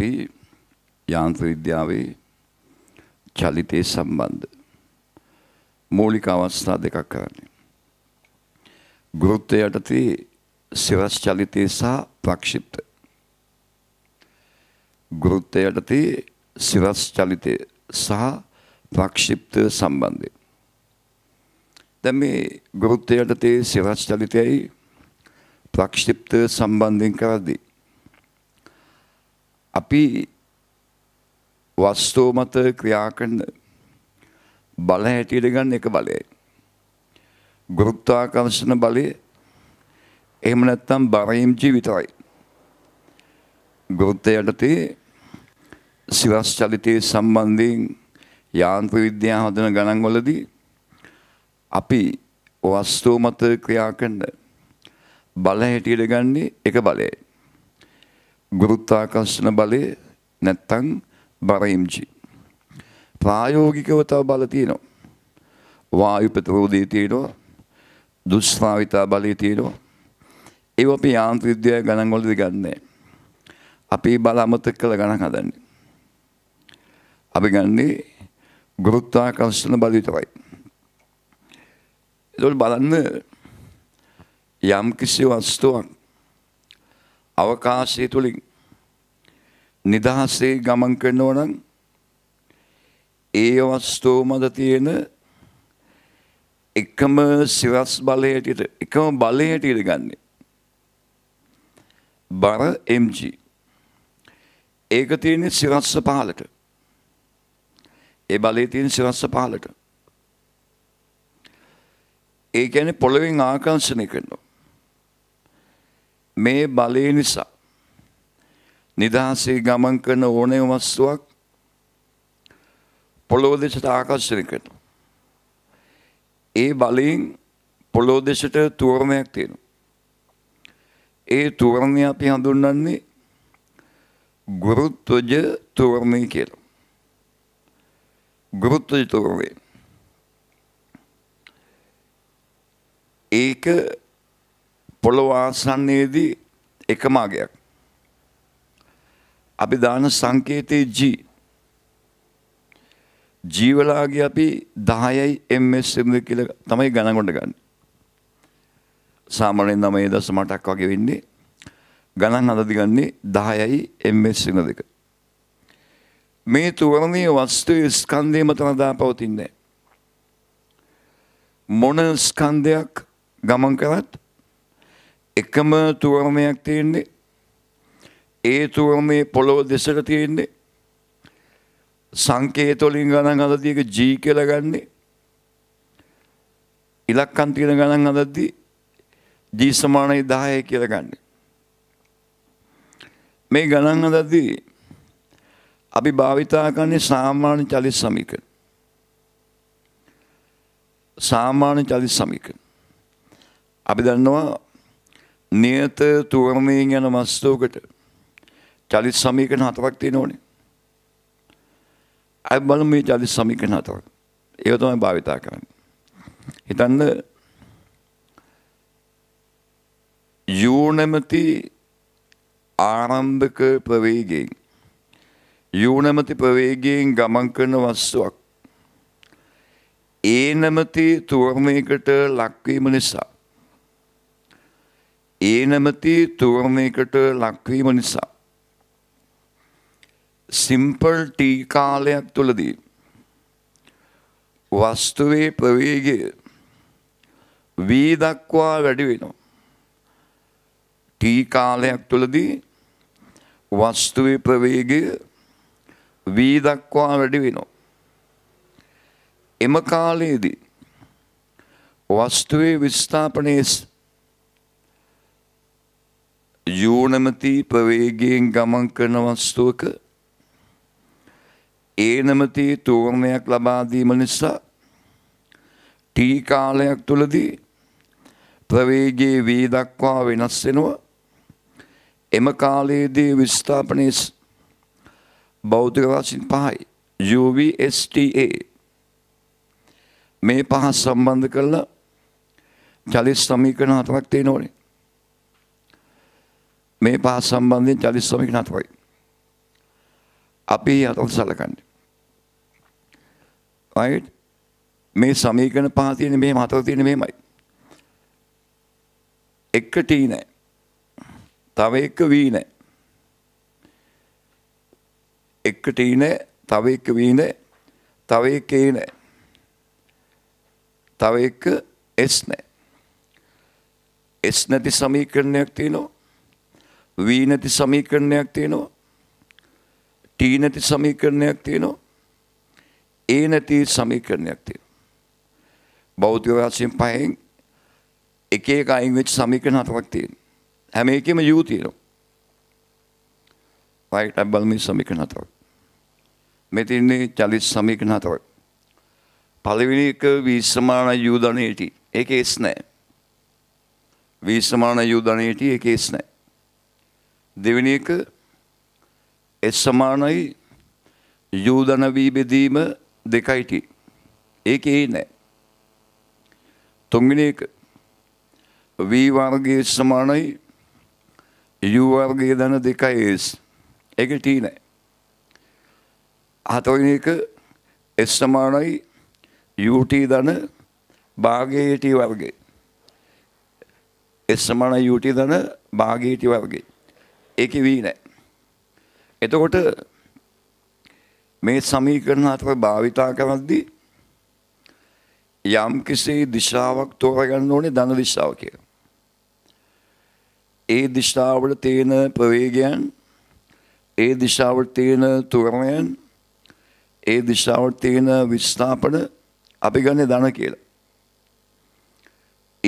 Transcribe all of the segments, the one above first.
අපි යාන්ත්‍ර විද්‍යාවේ චලිතය සම්බන්ධ මූලික අවස්ථා දෙකක් කරන්නේ. ගුරුත්වය යටතේ සිරස් චලිතය සහ ප්‍රක්ෂිප්ත. ගුරුත්වය යටතේ සිරස් චලිතය සහ ප්‍රක්ෂිප්ත සම්බන්ධය. දැන් මේ ගුරුත්වය යටතේ සිරස් චලිතයයි ප්‍රක්ෂිප්ත සම්බන්ධයෙන් කරද්දී අපි වස්තුව මත ක්‍රියා කරන බල හැටියට ගන්න එක බලයයි. ගුරුත්වාකර්ෂණ බලය එහෙම නැත්නම් බරයම්චි විතරයි. ගුරුත්වය යටතේ සිවස් චලිතයේ සම්බන්ධයෙන් යාන්ත්‍ර විද්‍යාව හදන ගණන්වලදී අපි වස්තුව මත ක්‍රියා කරන බල හැටියට ගන්නේ එක බලයයි. ගුරුත්වාකර්ෂණ බලය නැත්තම් බර mg ප්‍රායෝගිකව තව බල තියෙනවා වායු ප්‍රතිරෝධය තියෙනවා දුෂ්ස්‍රාවිතා බලය තියෙනවා ඒව අපි යාන්ත්‍රික විද්‍යාවේ ගණන් වලදී ගන්නෑ අපි බල අමතක කරලා ගණන් හදන්නේ අපි ගන්නේ ගුරුත්වාකර්ෂණ බල විතරයි ඒක බලන්න යම් කිසි වස්තුවක් අවකාශය තුළින් නිදහසේ ගමන් කරනෝ නම් ඒ අවස්ථෝ මද තියෙන එකම සිරස් බලයට එකම බලයට ඉරගන්නේ. බර MG. ඒක තියෙන සිරස්ස පහලට. ඒ බලය තියෙන සිරස්ස පහලට. ඒ කියන්නේ පොළවෙන් ආකර්ෂණය කරනවා. මේ බලය නිසා නිදහසේ ගමන් කරන ඕනෑම වස්තුවක් පොළොව දෙසට ආකර්ෂණය කරනවා. ඒ බලයෙන් පොළොව දෙසට තෝරණයක් තියෙනවා. ඒ තෝරණය අපි හඳුන්වන්නේ ගුරුත්වජ තෝරණය කියලා. ගුරුත්වජ තෝරණය. ඒක පොළොව ආසන්නයේදී එකම අගයක්. අපි දාන සංකේතයේ G. G වලාගේ අපි 10යි MSM කියලා තමයි ගණන් කොට ගන්න. සාමාන්‍යයෙන් 9.8ක් වගේ වෙන්නේ. ගණන් හදදි ගන්නේ 10යි MSM දෙක. මේ තුවරණීය වස්තුවේ ස්කන්ධය මත නදා පවතින්නේ මොන ස්කන්ධයක් ගමන් කරත් එකම තුවර්මයක් තියෙන්නේ ඒ තුවර්මයේ පොළොව දෙසට තියෙන්නේ සංකේත වලින් ගණන් හදද්දී ඒක G කියලා ගන්නෙ ඉලක්කම් තියෙන ගණන් හදද්දී G සමානයි 10 කියලා ගන්න. මේ ගණන් හදද්දී අපි භාවිතා කරන්නේ සාමාන්‍ය චලිත සමීකරණ. සාමාන්‍ය චලිත සමීකරණ. අපි දන්නවා නියත තූර්ණයෙන් යන මස්තෝකට චලිත සමීකරණ හතරක් තියෙනෝනේ. අපි බලමු මේ චලිත සමීකරණ හතරක්. ඒක තමයි භාවිතා කරන්නේ. හිතන්න යූ නැමැති ආරම්භක ප්‍රවේගයෙන් යූ නැමැති ප්‍රවේගයෙන් ගමන් කරන වස්තුවක් ඒ නැමැති තූර්ණයකට ලක්වීම නිසා ඒ නැමැති තෝරණයකට ලක්වීම නිසා සිම්පල් ටී කාලයක් තුළදී වස්තුවේ ප්‍රවේගය වී දක්වා වැඩි වෙනවා. ටී කාලයක් තුළදී වස්තුවේ ප්‍රවේගය වී දක්වා වැඩි වෙනවා. එම කාලයේදී වස්තුවේ විස්ථාපනයේ යෝනමති ප්‍රවේගයෙන් ගමන් කරන වස්තුවක ඒනමති තෝරණයක් ලබා දීම නිසා ටී කාලයක් තුලදී ප්‍රවේගයේ වී දක්වා වෙනස් වෙනවා එම කාලයේදී විස්ථාපනයේ භෞතික රසින් පහයි UVSTA මේ පහ සම්බන්ධ කරලා චලිත සමීකරණ හතරක් තියෙනෝනේ මේ පහස් සම්බන්ධයෙන් චලිත ශ්‍රමික නතකොයි. අපි අතට සලකන්න. right මේ සමීකරණ පහ තියෙන මේ මතක තියෙන මෙහෙමයි. එක t නෑ. තව එක v නෑ. එක t නෑ, තව එක v නෑ, තව එක a නෑ. තව එක s නෑ. s නැති සමීකරණයක් තියෙනවා. V නැති සමීකරණයක් තියෙනවා. T නැති සමීකරණයක් තියෙනවා. A නැති සමීකරණයක් තියෙනවා. භෞතික වශයෙන් පහෙන් එක එක අයින් වෙච්ච සමීකරණ හතරක් තියෙනවා. හැම එකෙම U තියෙනවා. right above මේ සමීකරණ හතරක්. මේ තියෙන්නේ චලිත සමීකරණ හතරක්. පළවෙනි එක V සමාන U ධනේටි. ඒකේ S නැහැ. V සමාන U ධනේටි ඒකේ S නැහැ. දෙවෙනි එක S සමානයි U ධන වී බෙදීම 2ට. ඒක ඒ නෑ. තුන්වෙනි එක V වර්ගයේ සමානයි U වර්ගයේ ධන 2S. ඒක T නෑ. හතරවෙනි එක S සමානයි UT ධන භාගයේ T වර්ගයේ. S සමානයි UT ධන භාගයේ T වර්ගයේ. ඒක වී නෑ. එතකොට මේ සමීකරණ අතර භාවිතා කරද්දී යම් කිසි දිශාවක් තෝරගන්න ඕනේ ධන දිශාව කියලා. ඒ දිශාවල තියෙන ප්‍රවේගයන් ඒ දිශාවල තියෙන තුරමයන් ඒ දිශාවල තියෙන විස්ථාපන අපි ගන්නේ ධන කියලා.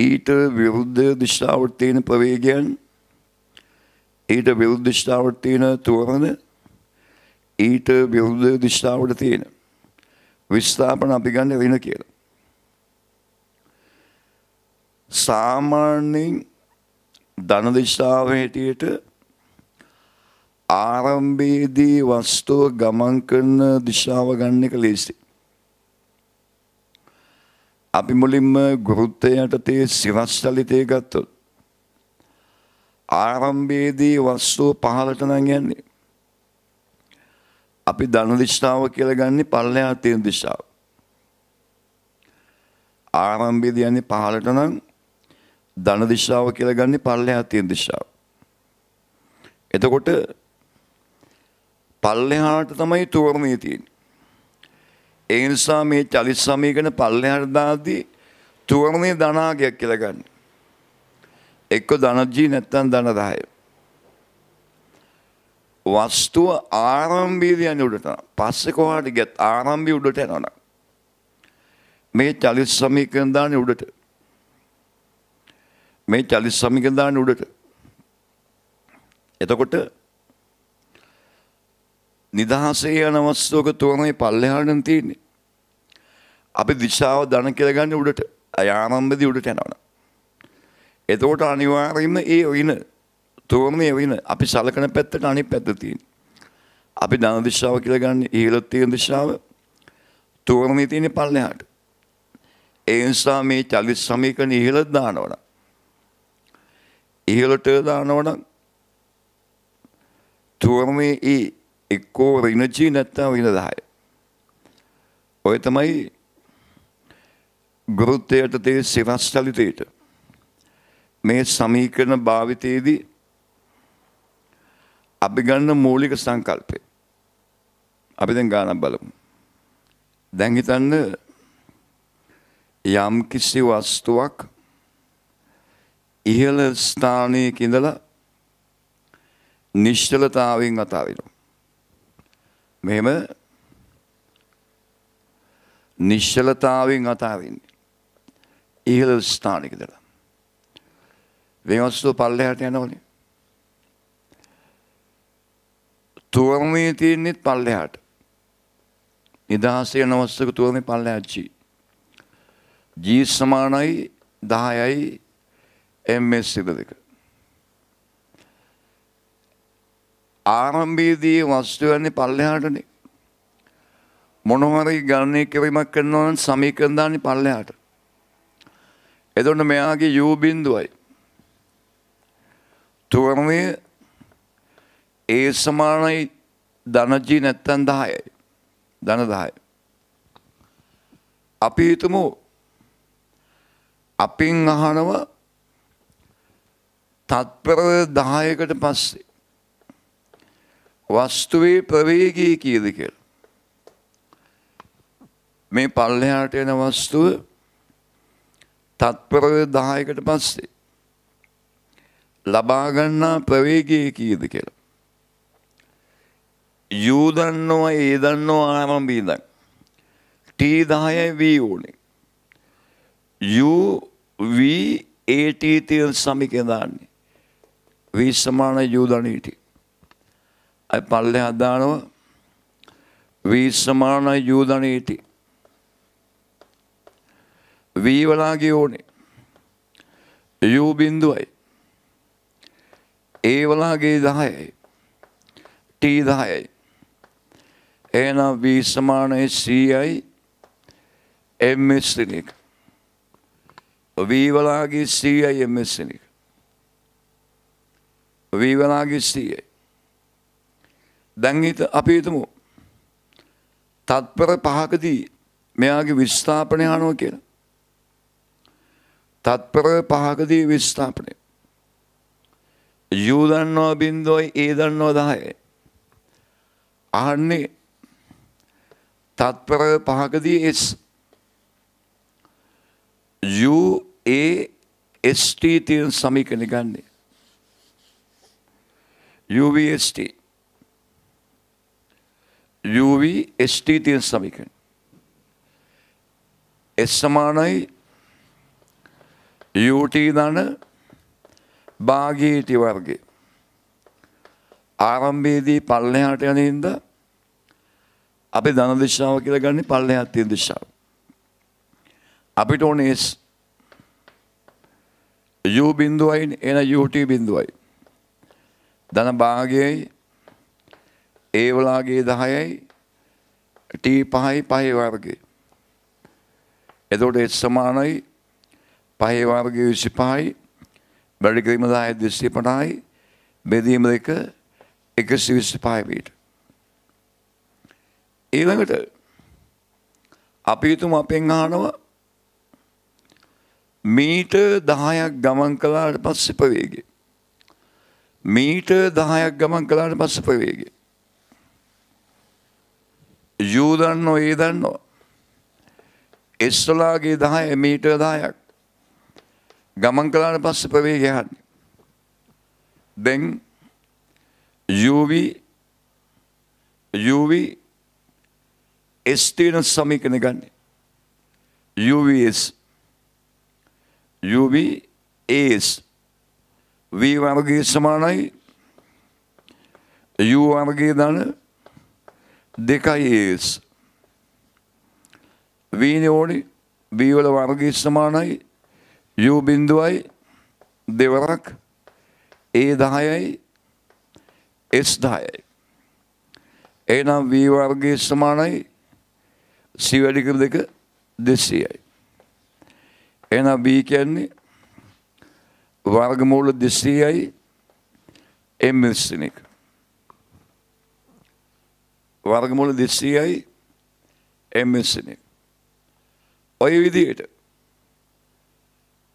ඊට විරුද්ධ දිශාවල තියෙන ප්‍රවේගයන් ඊට විරුද්ධ දිශාවට තියෙන තෝරන ඊට විරුද්ධ දිශාවට තියෙන විස්ථාපන අපි ගන්න ඍණ කියලා. සාමාන්‍යයෙන් ධන දිශාවේ හැටියට ආරම්භයේදී වස්තුව ගමන් කරන දිශාව ගන්න එක ලේසි. අපි මුලින්ම ගුරුත්වයට තේ සිරස්තලිතේ ගත්තොත් ආරම්භයේදී වස්තුව පහලට නම් යන්නේ. අපි ධන දිශාව කියලා ගන්නේ පල්ලෙහා තියෙන දිශාව. ආරම්භයේදී යන්නේ පහලට නම් ධන දිශාව කියලා ගන්නේ පල්ලෙහා තියෙන දිශාව. එතකොට පල්ලෙහාට තමයි තෝරණය තියෙන්නේ. ඒ නිසා මේ චලිත සමීකරණ පල්ලෙහාට දාද්දී තෝරණය ධනාගයක් කියලා ගන්න. එක්ක ධනජී නැත්තම් ධන 10. වස්තුව ආරම්භයේදී යන්නේ උඩට. පස්සේ කොහාට ගියත් ආරම්භය උඩට යනවා. මේ චලිත සමීකරණ දාන්නේ උඩට. මේ චලිත සමීකරණ දාන්නේ උඩට. එතකොට නිදහසේ යන වස්තුවක තුරමයි පල්ලෙහාටම තියෙන්නේ. අපි දිශාව ධන කියලා ගන්න උඩට. ආරම්භයේදී උඩට යනවා. එතකොට අනිවාර්යයෙන්ම ඒ ඍණ තෝරන්නේ ඍණ අපි සලකන පැත්තට අනිත් පැත්ත තියෙනවා. අපි ධන දිශාව කියලා ගන්න ඉහළ තියෙන දිශාව තෝරන්නේ තියෙන්නේ පල්ලෙහාට. ඒ නිසා මේ චලිත සමීකරණ ඉහළට දානවනම් ඉහළට දානවනම් තෝරන්නේ ඒ එක්කෝ ඍණ ජී නැත්නම් ඍණ 10. ඔය තමයි ගෘත්‍යයට තියෙන සිරස් චලිතේට මේ සමීකරණ භාවිතයේදී අපි ගන්න මූලික සංකල්පය. අපි දැන් ගානක් බලමු. දැන් හිතන්න යම් කිසි වස්තුවක් ඉහළ ස්ථානයක ඉඳලා නිශ්චලතාවයෙන් අතාරිනවා. මෙහෙම නිශ්චලතාවයෙන් අතාරින්නේ. ඉහළ ස්ථානයක ඉඳලා වෙනස්සෝ පල්ලෙහාට යනවනේ. තුවමේ තියෙන්නේත් පල්ලෙහාට. නිදහස යන අවස්ථක තුවමේ පල්ලෙහාච්චි. ජී සමානයි 10යි MS සිල දෙක. ආරම්භයේදී වස්තු යන්නේ පල්ලෙහාටනේ. මොනවරි ගණනය කිරීමක් කරනවා නම් සමීකරණ දාන්නේ පල්ලෙහාට. එතකොට මෙයාගේ U බිඳුවයි තොරණය ඒ සමානයි ධනජී නැත්තන් දහයයි ධන දහයි. අපි හිතමු අපින් අහනව තත්පර දහයකට පස්සේ වස්තුවේ ප්‍රවේගී කියද කියලා. මේ පල්ලෙහාට එන වස්තුව තත්පර දහයකට පස්සේ ලබාගන්නා ප්‍රවේගය කීයද කියලා. යූ දන්නවා ඒ දන්නවා ආරම්භී දන්. ටී 10යි V ඕනේ. U V AT තියෙන සමීකරණ දාන්නේ. V සමාන U දණීට. අය පල්ලෙහා දානවා V සමාන U දණීට. V වලාගේ ඕනේ. U බිඳුවයි. ඒවලාගේ දහයයි. ටීදායයි. ඒනම් වීසමානය සීයයි එම්මස්තනික. වීවලාගේ සීයයි එම්මස්තනික. වීවලාගේ සීයයි. දැංහිත අපේතුමු තත්පර පහකදී මෙයාගේ විස්ථාපනය අනුව කියලා. තත්පර පහකදී විස්ථාපනය. යූ දන්නවා බින්දුවයි ඒ දන්නවා දහය. අහන්නේ තත්පර පහකදී එස් UAST තියෙන සමීකරණ ගන්න. UVST UVST තියෙන සමීකරණ. S සමානයි UT දන භාගීටි වර්ගේ. ආරම්භයේදී පල්ලෙහාට යන හින්දා අපි ධන දිශාව කියලා ගන්නේ පල්ලෙහාට තියෙන දිශාව. අපිට ඕනේ U බිඳුවයි එන UT බිඳුවයි. ධන භාගයයි ඒ වලාගේ 10යි T 5යි 5 වර්ගේ. එතකොට H සමානයි 5 වර්ගය 25යි වැඩිකිරීම දාය දෙස්සේ පනායි බෙදීම දෙක එකසි විස්ස පායවීට. ඒළඟට අපි යුතුම අපෙන් ආනව මීට දහයක් ගමන් කලාට පස්සපවේගේ. මීට දහයක් ගමන් කලාට පස්සපවේගේ. යූදන්නෝ ඒ දන්නෝ. එස්සලාගේ දහය මීට දායක්. ගමන් කළාට පස්සේ ප්‍රවේගය හරිනේ. දැන් UV UV S තියෙන සමීකරණ ගන්න. UVS UVS V වර්ගයේ සමානයි U වර්ගයේ දාන 2S V නේ ඕනේ V වල වර්ගයේ සමානයි යූ බින්දුවයි දෙවරක් ඒ දහයයි එස් දායයි. එනම් වී වර්ගයේ සමානයි සිවැඩිකර දෙක දෙසයයි. එනම් බී කියන්නේ වර්ගමූල දෙසීයයි එම්ස්තනක. වර්ගමූල දෙසීයයි එම්ස්තනක. ඔය විදියට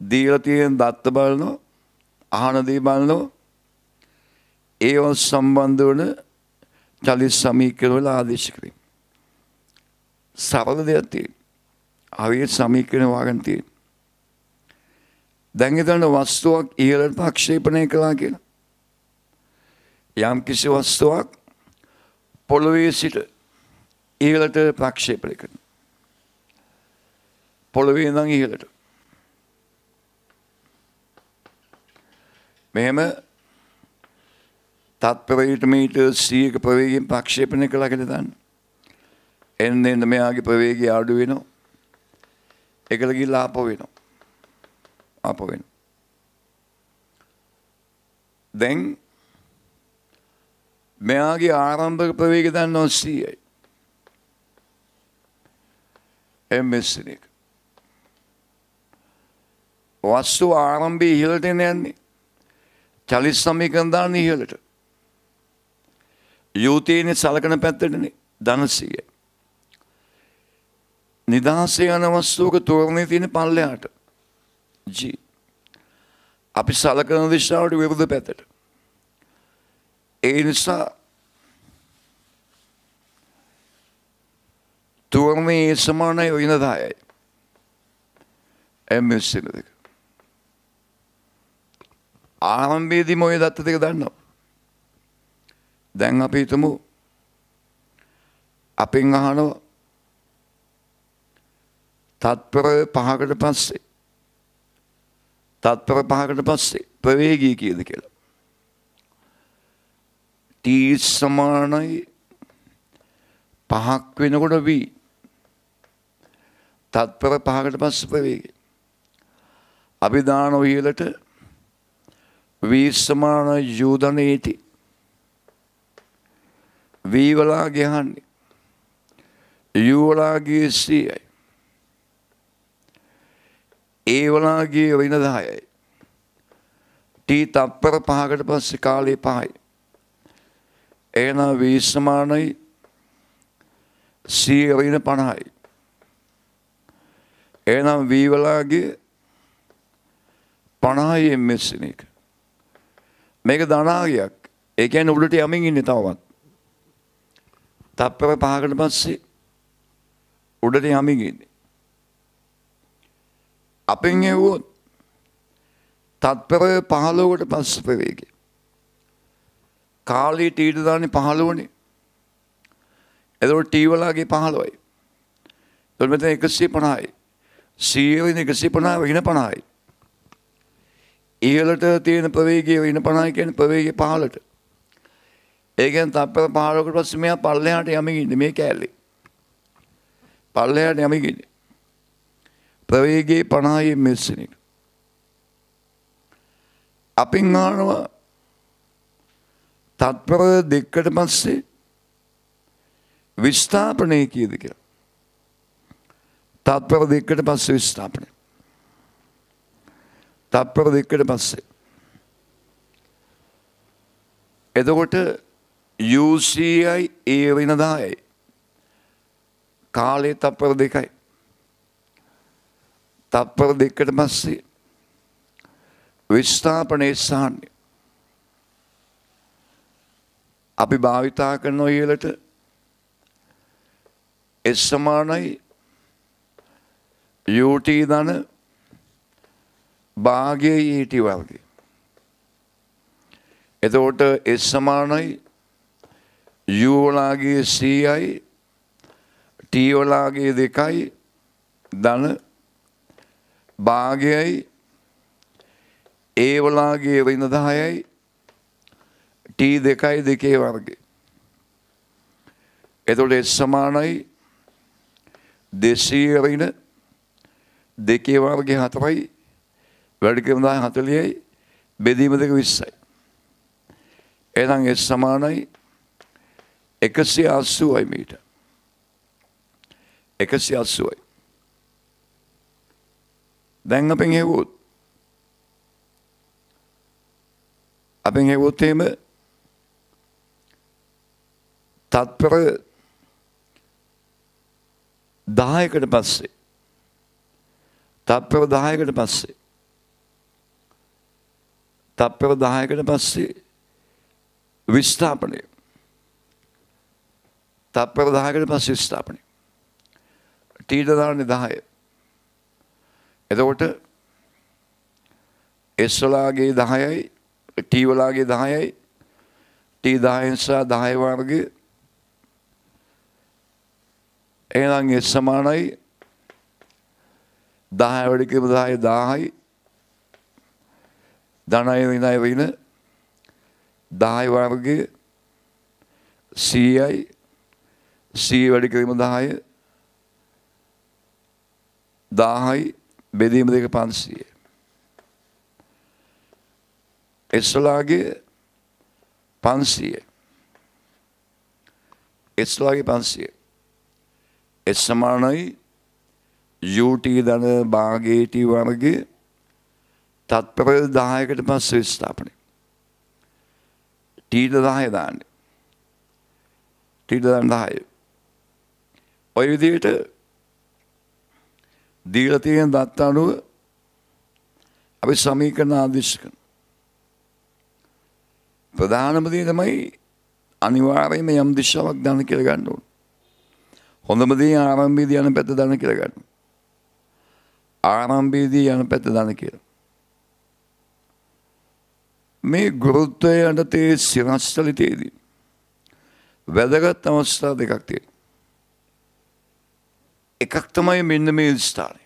දීලා තියෙන දත්ත බලනවා අහන දේ බලනවා ඒව සම්බන්ධ වන චලිත සමීකරණ වල ආදේශ කිරීම සරල දෙයක් තියෙනවා අවිය සමීකරණ වාගන් තියෙනවා දැන් හිතන්න වස්තුවක් ඉහළට ප්‍රක්ෂේපණය කළා කියලා. යම් කිසි වස්තුවක් පොළොවේ සිට ඉහළට ප්‍රක්ෂේපණය කරනවා. පොළොවේ ඉඳන් ඉහළට. මෙහෙම තත්පරයට මීටර් 100ක ප්‍රවේගයෙන් ප්‍රක්ෂේපණය කළා කියලා දාන්න. එන්න එන්න මෙයාගේ ප්‍රවේගය අඩු වෙනවා. ඒකල ගිහිල්ලා ආපහු වෙනවා. ආපහු වෙනවා. දැන් මෙයාගේ ආරම්භක ප්‍රවේගය දන්නවා 100යි. MS එක. වස්තු ආරම්භයේ ඉහළට යන්නේ චලිස් සමීකරණදාන ඉහළට. යුතීනි සලකන පැත්තටනේ ධනසිය. නිදහසේ යන වස්තුවක තෝරණය තියෙන පල්ලෙහාට. ජී. අපි සලකන දිශාවට විරුද්ධ පැත්තට. ඒ නිසා තෝරණයේ සමානයි විනදායයි. එම් සිනදක. ආරම්භයේදීම ওই දත්ත දෙක දන්නවා. දැන් අපි හිතමු අපෙන් අහනවා තත්පර පහකට පස්සේ තත්පර පහකට පස්සේ ප්‍රවේගය කියද කියලා. t සමානයි පහක් වෙනකොට v තත්පර පහකට පස්සේ ප්‍රවේගය. අපි දාන උයලට වීස්සමාන යෝධනේති වීවලා ගහන්නේ යුවලාගේ සියයි ඒවලාගේ වෙනදායයි ටී තප්පර පහකට පස්සේ කාලේ පහයි එන වීස්සමානයි සියවෙන පණහයි එනම් වීවලාගේ පණහයෙන් මෙස්සන එක මේක ධනාගයක් ඒ කියන්නේ උඩට යමින් ඉන්නේ තවමත් තප්පර පහකට පස්සේ උඩට යමින් ඉන්නේ අපෙන් ඇහුවොත් තත්පර 15කට පස්සේ ප්‍රවේගය කාලේ ටීට දාන්නේ 15නේ එතකොට ටී වලගේ 15යි එතකොට මෙතන 150යි 100 වෙන 150 වෙන 50යි ඉහළට තියෙන ප්‍රවේගය වෙන 50 කියන්නේ ප්‍රවේගය 15ට. ඒ කියන්නේ තත්පර 15කට පස්සේ මෙයා පල්ලෙහාට යමින් ඉන්නේ මේ කෑල්ලේ. පල්ලෙහාට යමින් ඉන්නේ. ප්‍රවේගයේ 50යි මෙස්සෙනිට. අපින් ආනවා තත්පර දෙකකට පස්සේ විස්ථාපනය කීයද කියලා. තත්පර දෙකකට පස්සේ විස්ථාපනය. තප්පර දෙකකට පස්සේ. එතකොට UCI ඒ වෙනදායි. කාලේ තප්පර දෙකයි. තප්පර දෙකකට පස්සේ විස්ථාපනයේ සාහන්නේ. අපි භාවිතා කරන ඔයලට S සමානයි UT ධන භාගයට වර්ගේ. එතකොට S සමානයි U වලාගේ Cයි T වලාගේ දෙකයි ධන භාගයයි A වලාගේ ඍණ 10යි T දෙකයි දෙකේ වර්ගේ. එතකොට S සමානයි 200 ඍණ දෙකේ වර්ගේ 4යි වැඩි ක්‍රම 10 40යි බෙදීම දෙක 20යි. එහෙනම් ඒ සමානයි 180යි මීට. 180යි. දැන් අපෙන් හෙව්වොත් අපෙන් හෙව්වොත් එහෙම තත්පර 10කට පස්සේ තත්පර 10කට පස්සේ තත්පර 10කට පස්සේ විස්ථාපනය. තත්පර 10කට පස්සේ විස්ථාපනය. ටීඩ දාන්නේ 10. එතකොට S වලාගේ 10යි T වලාගේ 10යි T 10 සහ 10 වර්ගය එහෙනම් S සමානයි 10 වැඩි කිරීම 10 10යි ධනය විනය වින 10 වර්ගය 100යි 100 වැඩි කිරීම 10 1000යි බෙදීම දෙක 500 එස්ලාගේ 500 එස්ලාගේ 500 එස් සමානයි UT ධන භාගයේ T වර්ගයේ තත්පර දායකට පස් විස්ථාපනය. ටීට දාය දාන්න. ටීට දන් දාය. ඔය විදියට දීලතියෙන් දත්ත අනුව අපි සමීකරණ ආදේශකන. ප්‍රධානම දේ තමයි අනිවාර්යයෙන්ම යම් දිශාවක් දන්න කියලා ගන්න ඕන. හොඳම දේ ආරම්භයේදී යන පැත්ත දන්න කියලා ගන්න. ආරම්භයේදී යන පැත්ත දන්න කියලා. මේ ගුරුත්වය යටතේ සිරස්තලිතයේදී වැදගත් අවස්ථා දෙකක් තියෙනවා. එකක් තමයි මෙන්න මේ ස්ථානය.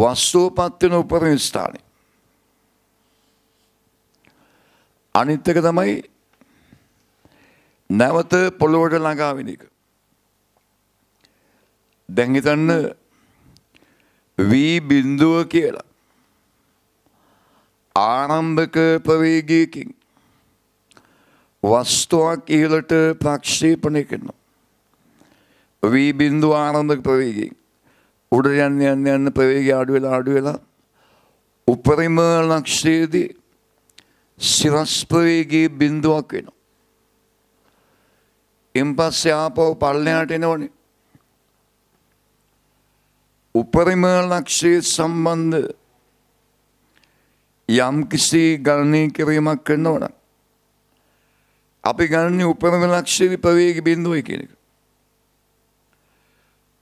වස්තුවපත් වෙන උපරිම ස්ථානය. අනිත් එක තමයි නැවත පොළොවට ළඟා වෙන එක. දැන් හිතන්න v බිඳුව කියලා ආරම්භක ප්‍රවේගයකින් වස්තුවක් ඉහළට ප්‍රක්ෂේපණය කරනවා. වී බින්දුව ආරම්භක ප්‍රවේගයෙන් උඩ යන්න යන්න යන්න ප්‍රවේගය අඩු වෙලා අඩු වෙලා උපරිම ලක්ෂයේදී සිරස් ප්‍රවේගයේ බින්දුවක් වෙනවා. එන් පස්සේ ආපහු පල්ලෙහාට එනවනේ. උපරිම ලක්ෂයේ සම්බන්ධ යම් කිසි ගණනය කිරීමක් කරනවන. අපි ගණනය උපරම ලක්ෂය ප්‍රවේග බිඳුවයි කෙනෙක.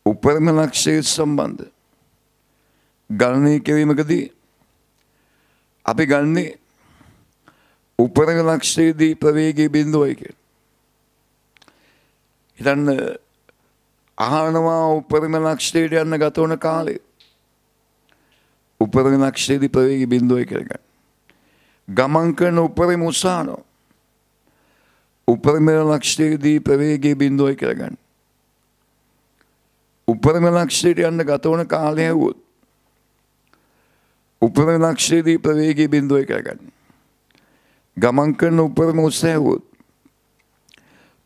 උපරම ලක්ෂය සම්බන්ධ ගණනය කිරීමකදී අපි ගන්නේ උපරම ලක්ෂයේදී ප්‍රවේගී බිඳුවයි කිය. හිතන්න අහනවා උපරිම ලක්ෂයට යන්න ගතවන කාලේ උපරිම අක්ෂේදී ප්‍රවේගය බිඳුව එකක. ගමන් කරන උපරිම උසාන උපරිම ලක්ෂ්‍යයේදී ප්‍රවේගය බිඳුව එකක ගන්න. උපරිම ලක්ෂ්‍යයට යන්න ගත වන කාලය වුත් උපරිම ලක්ෂ්‍යයේදී ප්‍රවේගය බිඳුව එකක ගන්න. ගමන් කරන උපරිම උසාය වුත්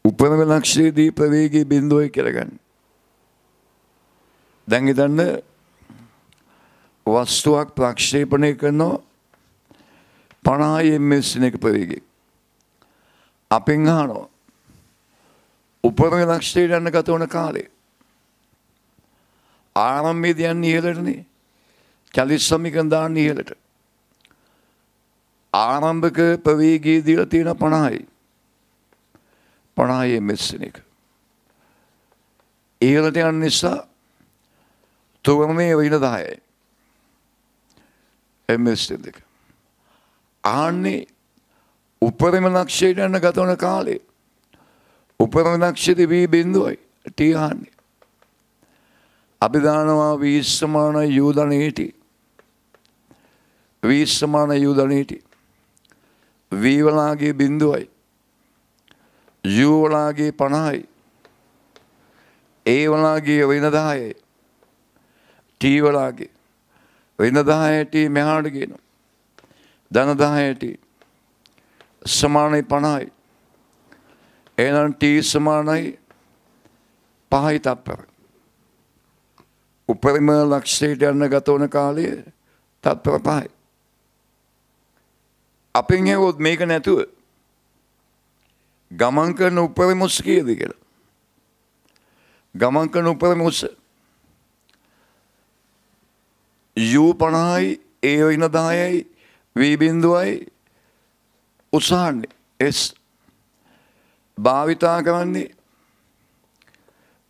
උපරිම ලක්ෂ්‍යයේදී ප්‍රවේගය බිඳුව එකක ගන්න. දැන් හිතන්න වස්තුවක් ප්‍රක්ෂේපණය කරනවා පණහායෙන් මෙසින එක පවේගෙක්. අපෙන් අහනවා උපම ලක්ෂ්‍යයට යන්න ගත වන කාලේ. ආරම්භයේ යන්න ඉහළටනේ. චලිත සමීකරණ දාන්න ඉහළට. ආරම්භක ප්‍රවේගයේ දීලා තියෙන 50යි. 50යි මෙසින එක. ඉහළට යන නිසා තුවමේ වෙන 10යි. එමස්ටල් එක. ආන්නේ උපරම ලක්ෂයට යන්න ගතවන කාලේ. උපරම ලක්ෂයට වී බින්දුවයි ටීහාන්නේ. අභිධානවා වීස්සමාන යූදනීටි. වීස්සමාන යූදනීටි. වීවලාගේ බින්දුවයි. යූවලාගේ පණහයි. ඒවලාගේ වෙනදායයි. ටීවලාගේ වෙන 10ට මෙහාට කියනවා. ධන 10ට සමානයි 50යි. එහෙනම් t සමානයි 5යි තත්පර. උපරිම ලක්ෂයට යන ගත වන කාලය තත්පර 5යි. අපෙන් හෙවොත් මේක නැතුව ගමන් කරන උපරිම උස කීයද කියලා. ගමන් කරන උපරිම උස 1 යූ පණයි ඒ ඉනදායයි වීබින්දුවයි උත්සාහන්නේ එස් භාවිතා කරන්නේ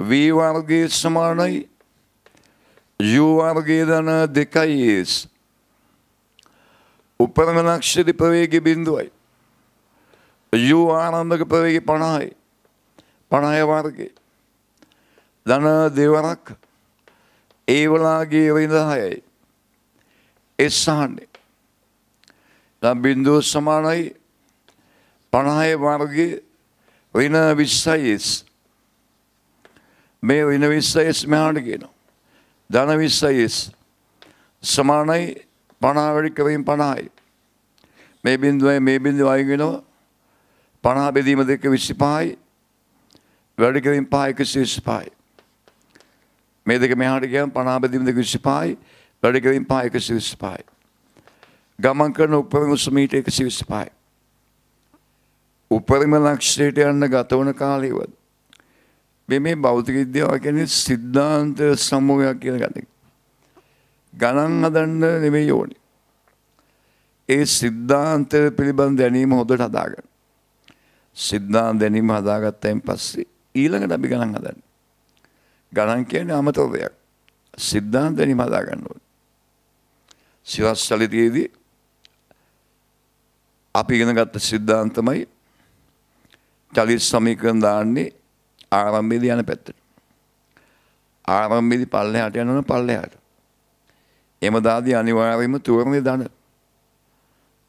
වීවර්ගේ සමානයි යුවර්ගේ දන දෙකයි ඒස් උපරම නක්ෂරි ප්‍රවේග බිඳුවයි යු ආනන්දක ප්‍රවේග පණයි පණය වර්ගේ දන දෙවරක් ඒවලාගේ වරිඳහයයි ඒ ස්ථානේ. දැන් බිඳුව සමානයි 50 වර්ගයේ වින 26 මේ වින 26 මෙහාට කියනවා. ධන 26 සමානයි 50 වැඩි කවින් 50යි. මේ බිඳුවයි මේ බිඳුව අයින් වෙනවා 50 බෙදීම දෙක 25යි වැඩි කවින් 5 125යි. මේ දෙක මෙහාට ගියම 50 බෙදීම දෙක 25යි දඩකවින් පහ එකසි විස්ස පහයි. ගමන් කරන උපරිම උසමීට එකසි විස්ස පහයි. උපරිම ලක්ෂයට යන්න ගතවන කාලයවත්. මේ බෞතික විද්‍යාව කියන්නේ සිද්ධාන්ත සමූහයක් කියලා ගන්න. ගණන් හදන්න නෙමෙයි ඕනේ. ඒ සිද්ධාන්ත පිළිබඳ දැනීම හොඳට හදාගන්න. සිද්ධාන්ත දැනීම හදාගත්තයින් පස්සේ ඊළඟට අපි ගණන් හදන්න. ගණන් කියන්නේ අමතර දෙයක්. සිද්ධාන්ත දැනීම හදාගන්න ඕනේ. සිවස් සලිතයේදී අපි ඉගෙන ගත්ත සිද්ධාන්තමයි චලිත සමීකරණ දාන්නේ ආරම්භයේදී යන පැත්තට. ආරම්භයේදී පල්ලෙහාට යනවනම් පල්ලෙහාට. එම දාදී අනිවාර්යයෙන්ම තෝරණේ දාන.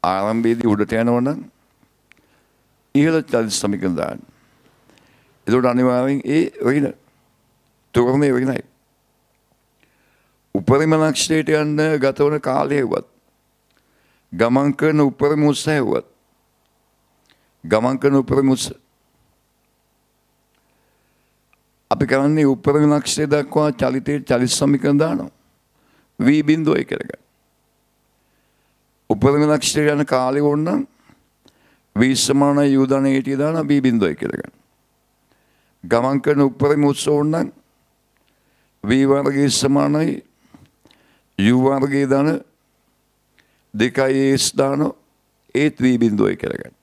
ආරම්භයේදී උඩට යනවනම් ඉහළ චලිත සමීකරණ දාන්න. ඒකට අනිවාර්යෙන් ඒ වෙන තෝරණේ වෙනයි. උපරිම ලක්ෂ්‍යයට යන්න ගතවන කාලයවත් ගමන් කරන උපරිම උත්සාහයවත් ගමන් කරන උපරිම අපි කරන්නේ උපරිම ලක්ෂ්‍යය දක්වා චලිතයේ චලිත සමීකරණ දානවා v බිඳුවයි කරගන්න උපරිම ලක්ෂ්‍යයට යන කාලේ ඕනනම් v සමාන u ධන හේටිය දානවා b බිඳුවයි කරගන්න ගමන් කරන උපරිම උත්සාහ ඕනනම් v වර්ගයේ සමානයි යු වර්ගයේ ධන දෙකයි ඒස් දානෝ ඒත් වී බිඳුවයි කියලා ගන්න.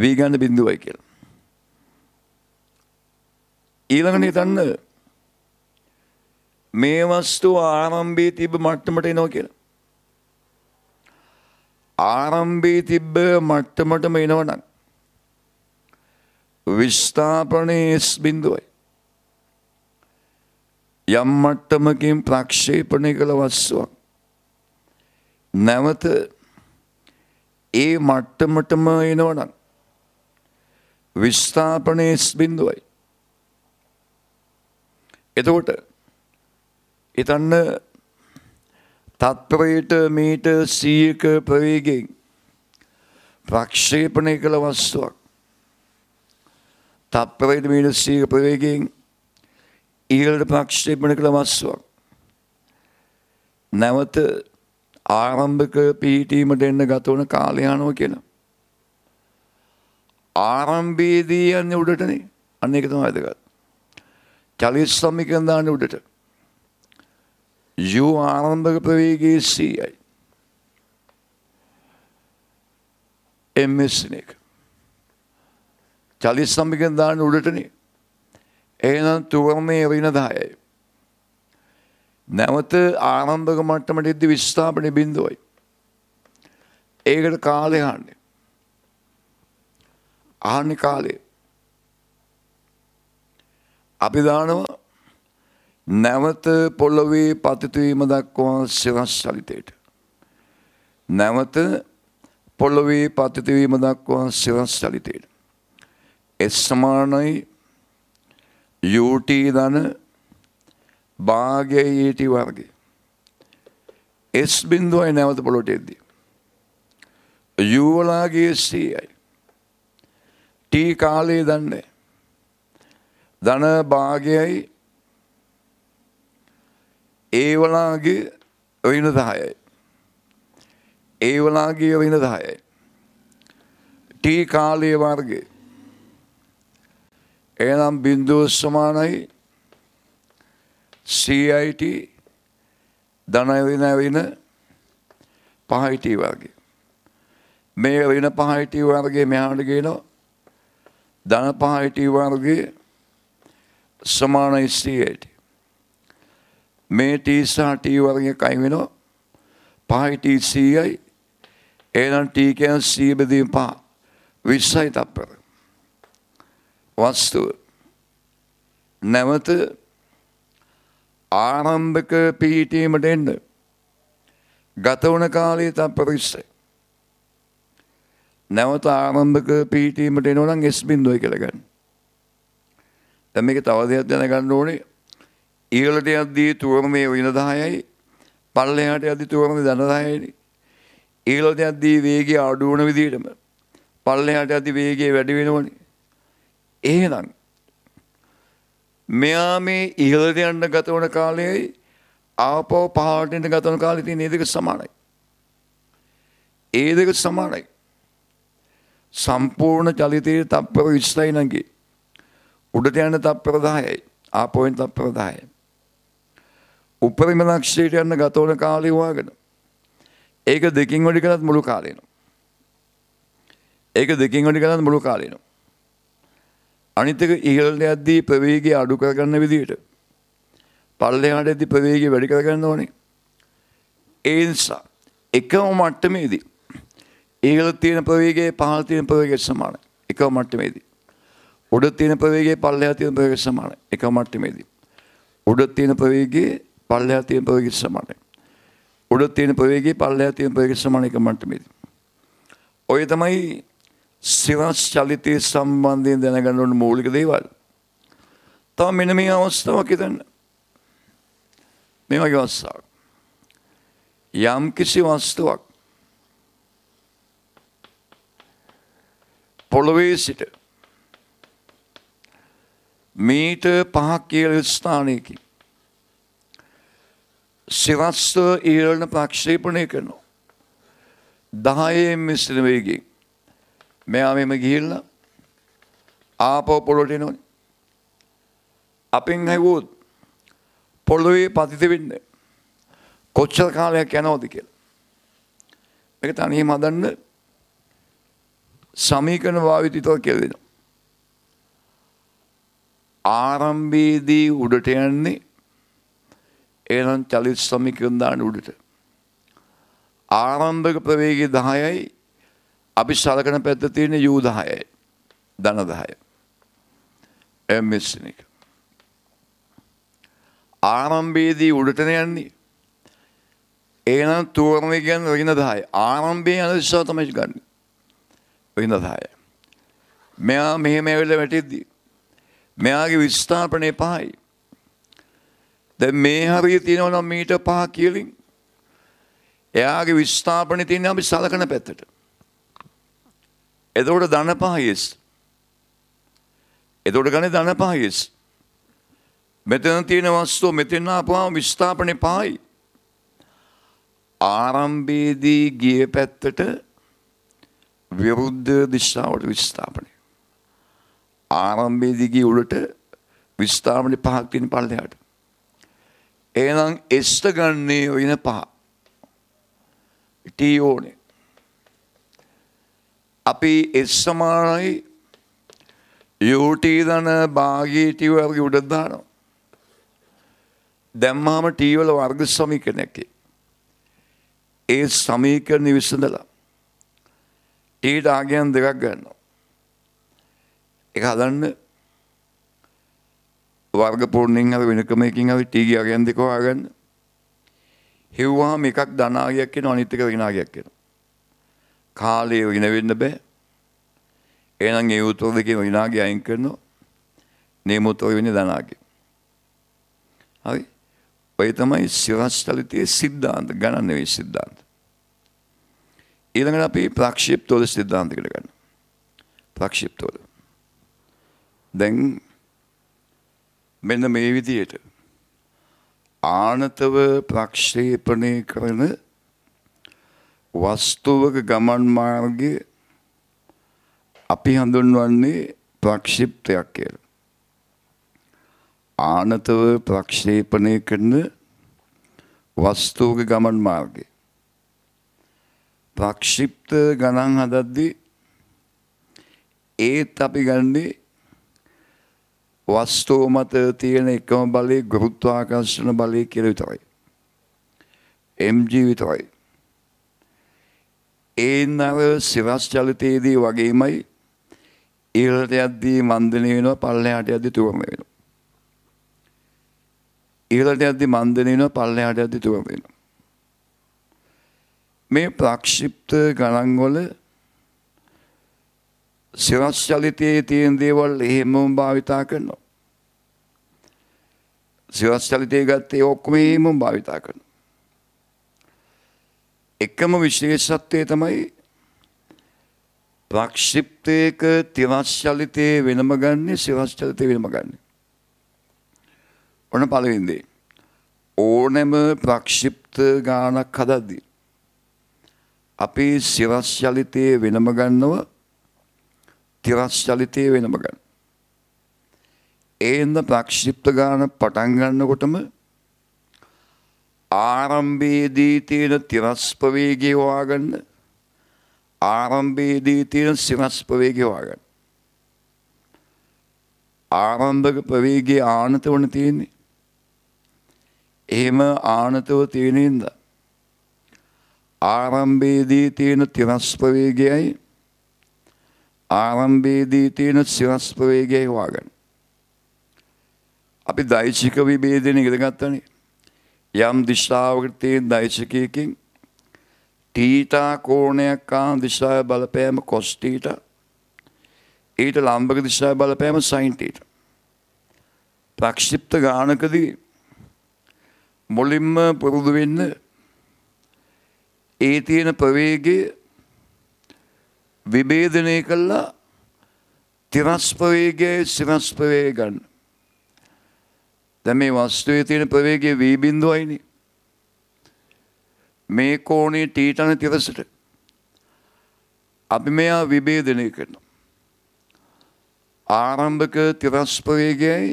වී ගන්න බිඳුවයි කියලා. ඊළඟට හිතන්න මේ වස්තුව ආරම්භයේ තිබ්බ මට්ටමට එනවා කියලා. ආරම්භයේ තිබ්බ මට්ටමටම එනවනම් විස්ථාපනයේ බිඳුවයි. යම් මට්ටමකින් ප්‍රක්ෂේපණය කළ වස්සුවක් නැවත ඒ මට්ටමටම එනවනම් විස්ථාපනයේ බිඳුවයි එතකොට එතන්න තත්පරයට මීට සීයක ප්‍රවේගෙන් ප්‍රක්ෂේපණය කළ වස්සුවක් තත්පරයට මීට සීයක ප්‍රවේගෙන් ඊළඟ ප්‍රක්ෂේපණ කළ වස්සක්. නැවත ආරම්භක පිහිටීමට එන්න ගතවන කාලයානෝ කියලා. ආරම්භයේදී යන්නේ උඩටනේ අන්න එක තමයි වැදගත්. චලිත සමීකරණ දාන්නේ උඩට. U ආරම්භක ප්‍රවේගයේ 100යි. MS එක. චලිත සමීකරණ දාන්නේ උඩටනේ. එහෙනම් തുറന്നേറിയതായി නැවත ආනන්දක මට්ටමට ඉද්දි විස්ථාපන බිඳුවයි. ඒකට කාලය යන්නේ. ආහන්න කාලේ. අපි දානවා නැවත පොළොවේ පතිත වීම දක්වා සිරස් සලිතේට. නැවත පොළොවේ පතිත වීම දක්වා සිරස් සලිතේට. ඒ සමානයි UT ධන භාගය ET වර්ගය. S බිඳුවයි නැවත පොළොට එද්දී. U වලාගේ SCයි. T කාලේ දන්නේ. ධන භාගයයි ඒ වලාගේ ඍණ 10යි. ඒ වලාගේ ඍණ 10යි. T කාලේ වර්ගය එහෙනම් බිඳුව සමානයි CIT ධන වෙන වෙන 5IT වර්ගය. මේ වෙන 5IT වර්ගයේ මෙහාට ගේනවා ධන 5IT වර්ගයේ සමානයි CIT. මේ T සහ T වර්ගය කයි වෙනවා 5IT CI එහෙනම් T කියන්නේ C බෙදීම 5 20යි තප්පර. වස්තුව නැවත ආරම්භක පිහිටීමට එන්න ගතවන කාලයේ තප්පරිස්සයි නැවත ආරම්භක පිහිටීමට එනවා නම් S බිඳුවයි කියලා ගන්න. දැන් මේක තව දෙයක් දැනගන්න ඕනේ. ඊළට යද්දී තුවම මේ වින 10යි පල්ලෙහාට යද්දී තුවම දන 10යිනේ. ඊළට යද්දී වේගය අඩු වන විදිහටම පල්ලෙහාට යද්දී වේගය වැඩි වෙනවනේ. එහෙනම් මෙයා මේ ඉහළට යන්න ගත වන කාලයයි ආපෝ පහළට යන්න ගත වන කාලේ තියෙන ඒ දෙක සමානයි. ඒ දෙක සමානයි. සම්පූර්ණ චලිතයේ තප්පර 20යි නංගි. උඩට යන තප්පර 10යි. ආපෝෙන් තප්පර 10යි. උපරිම ලක්ෂ්‍යයට යන්න ගත වන කාලේ වහගෙන. ඒක දෙකින් වැඩි කරත් මුළු කාලේනවා. ඒක දෙකින් වැඩි කරත් මුළු කාලේනවා. අනිතක ඉහළට යද්දී ප්‍රවේගය අඩු කරගන්න විදිහට පල්ලෙහාට යද්දී ප්‍රවේගය වැඩි කරගන්න ඕනේ. ඒ නිසා එකම මට්ටමේදී ඉහළ තියෙන ප්‍රවේගය පහළ තියෙන ප්‍රවේගයට සමානයි. එකම මට්ටමේදී. උඩ තියෙන ප්‍රවේගය පල්ලෙහා තියෙන ප්‍රවේගයට සමානයි. එකම මට්ටමේදී. උඩ තියෙන ප්‍රවේගය පල්ලෙහා තියෙන ප්‍රවේගයට සමානයි. උඩ තියෙන ප්‍රවේගය පල්ලෙහා තියෙන ප්‍රවේගයට සමාන එකම මට්ටමේදී. ඔය තමයි සිරස් චලිතය සම්බන්ධයෙන් දැනගන්නට මූලික දේවල්. තව මෙන මේ අවස්ථාවක් හිතන්න. මේ වගේ අවස්ථාවක්. යම් කිසි වස්තුවක් පොළොවේ සිට මීට පහක් කියල ස්ථානයකි. සිරස්ව ඊරණ ප්‍රක්ෂේපණය කරනවා. දහයේ මිශ්‍රවේගෙන් මෙයා මෙම ගිහිල්ලා ආපෝ පොළොට එනවනේ. අපෙන් හැවුවොත් පොළොවේ පතිත වෙන්න කොච්චර කාලයක් යනවද කියලා. මේක තනියම හදන්න සමීකරණ භාවිතය කියලා දෙනවා. ආරම්භයේදී උඩට යන්නේ එනම් චලිත සමීකරණ දාන්න උඩට. ආරම්භක ප්‍රවේගය 10යි අපි සලකන පැත්ත තියෙන යූදහයයි දනදහය. එම්මිස්සන එක. ආරම්භයේදී උඩටන යන්නේ. ඒනම් තුවරණය ගැන රගිනදාය ආරම්භය අනිසා තමයි ගන්න. රගිනදාය. මෙයා මෙහෙම ඇවිල්ල වැටෙද්දී. මෙයාගේ විස්ථාපනය පහයි. දැ මේ හරිය තියෙනවනම් මීට පහ කියලින් එයාගේ විස්ථාපනය තියෙන අපි සලකන පැත්තට. එතකොට ධන පහයිස්. එතකොට ගනේ ධන පහයිස්. මෙතන තියෙන වස්තුව මෙතන ආපුවාම විස්ථාපනේ පහයි. ආරම්භයේදී ගිය පැත්තට විරුද්ධ දිශාවට විස්ථාපනේ. ආරම්භයේදී ගිය උලට විස්ථාපනේ පහක් තියෙන පල්ලෙහාට. එහෙනම් එස්ත ගන්නේ වෙන පහ. ටී ඕනේ. අපි එස්සමානයි යුටීදන භාගීටීවර්ග උඩදදානවා. දැම්මාම ටීවල වර්ග සමීකනැකි. ඒ සමීකරණ විසඳලා. ටීට ආගයන් දෙකක් ගන්නවා. එක හදන්න වර්ග පූර්ණෙන් හද වෙනකමයකින් හරි ටීගේ අගයන් දෙකව ආගන්න. හෙව්වාම එකක් ධනාගයක් වෙනවා අනිත් එක ඍණාගයක් වෙනවා. කාලය ඉනවෙන්න බෑ ඒනම් ඒ උත්තර දෙකේ විනාගේ අයින් කරනවා නේමුතෝ වෙන්නේ ධනාගේ හරි ඔය තමයි සිරස්තලිතයේ සිද්ධාන්ත ගණන් නෙවෙයි සිද්ධාන්ත ඊළඟට අපි ප්‍රක්ෂිප්තෝල සිද්ධාන්තයකට ගන්න ප්‍රක්ෂිප්තෝල දැන් මෙන්න මේ විදියට ආනතව ප්‍රක්ෂේපණය කරන වස්තුවක ගමන් මාර්ගය අපි හඳුන්වන්නේ ප්‍රක්ෂිප්තයක් කියලා. ආනතව ප්‍රක්ෂේපණය කරන වස්තුවක ගමන් මාර්ගය. ප්‍රක්ෂිප්ත ගණන් හදද්දී ඒත් අපි ගන්නේ වස්තුව මත තියෙන එකම බලය ගුරුත්වාකර්ෂණ බලය කියලා විතරයි. MG විතරයි. ඒන් අර සිරස් චලිතයේදී වගේමයි ඉහළට යද්දී මන්දනය වෙනවා පල්ලෙහාට යද්දී තුරම වෙනවා. ඉහළට යද්දී මන්දනය වෙනවා පල්ලෙහාට යද්දී තුරම වෙනවා. මේ ප්‍රක්ෂිප්ත ගණන් වල සිරස් චලිතයේ තියෙන දේවල් එහෙමම භාවිතා කරනවා. සිරස් චලිතයේ ගත්තේ ඔක්කොම එහෙමම භාවිතා කරනවා. එකම විශේෂත්වය තමයි ප්‍රක්ෂිප්තයක තිවස්චලිතය වෙනම ගන්නේ සිවස්චලිතය වෙනම ගන්න. ඔන පලවින්දේ. ඕනෙම ප්‍රක්ෂිප්ත ගානක් හදද්දී. අපි සිවස්චලිතය වෙනම ගන්නව තිවස්චලිතය වෙනම ගන්න. ඒන්ද ප්‍රක්ෂිප්ත ගාන පටන් ගන්නකොටම ආරම්භයේදී තියෙන තිරස්පවේගය හොයාගන්න ආරම්භයේදී තියෙන සිරස්පවේගය හොයාගන්න ආරම්භක ප්‍රවේගයේ ආනත වන තියෙන්නේ එහෙම ආනතව තියෙනින්ද ආරම්භයේදී තියෙන තිරස්පවේගයයි ආරම්භයේදී තියෙන සිරස්පවේගයයි හොයාගන්න අපි දෛශික විභේදනය ඉගෙන ගත්තනේ යම් දිශාවකටතිී දයිශකයකින් ටීටා කෝණයක් ආ දිශාය බලපෑම කොස්ටීට ඊට ලම්භක දිශාය බලපෑම සයින්ටීට. ප්‍රක්ෂිප්ත ගානකදී මුලින්ම පුරුදු වෙන්න ඒ තියෙන ප්‍රවේගයේ විභේදනය කළා තිරස්පවේගයේ සිරස්පවේ ගන්න. දැන් මේ වස්තුවේ තියෙන ප්‍රවේගය v බිඳුවයිනේ. මේ කෝණේ තීටන තිරසට අපි මෙයා විභේදනය කරනවා. ආරම්භක තිරස් ප්‍රවේගයයි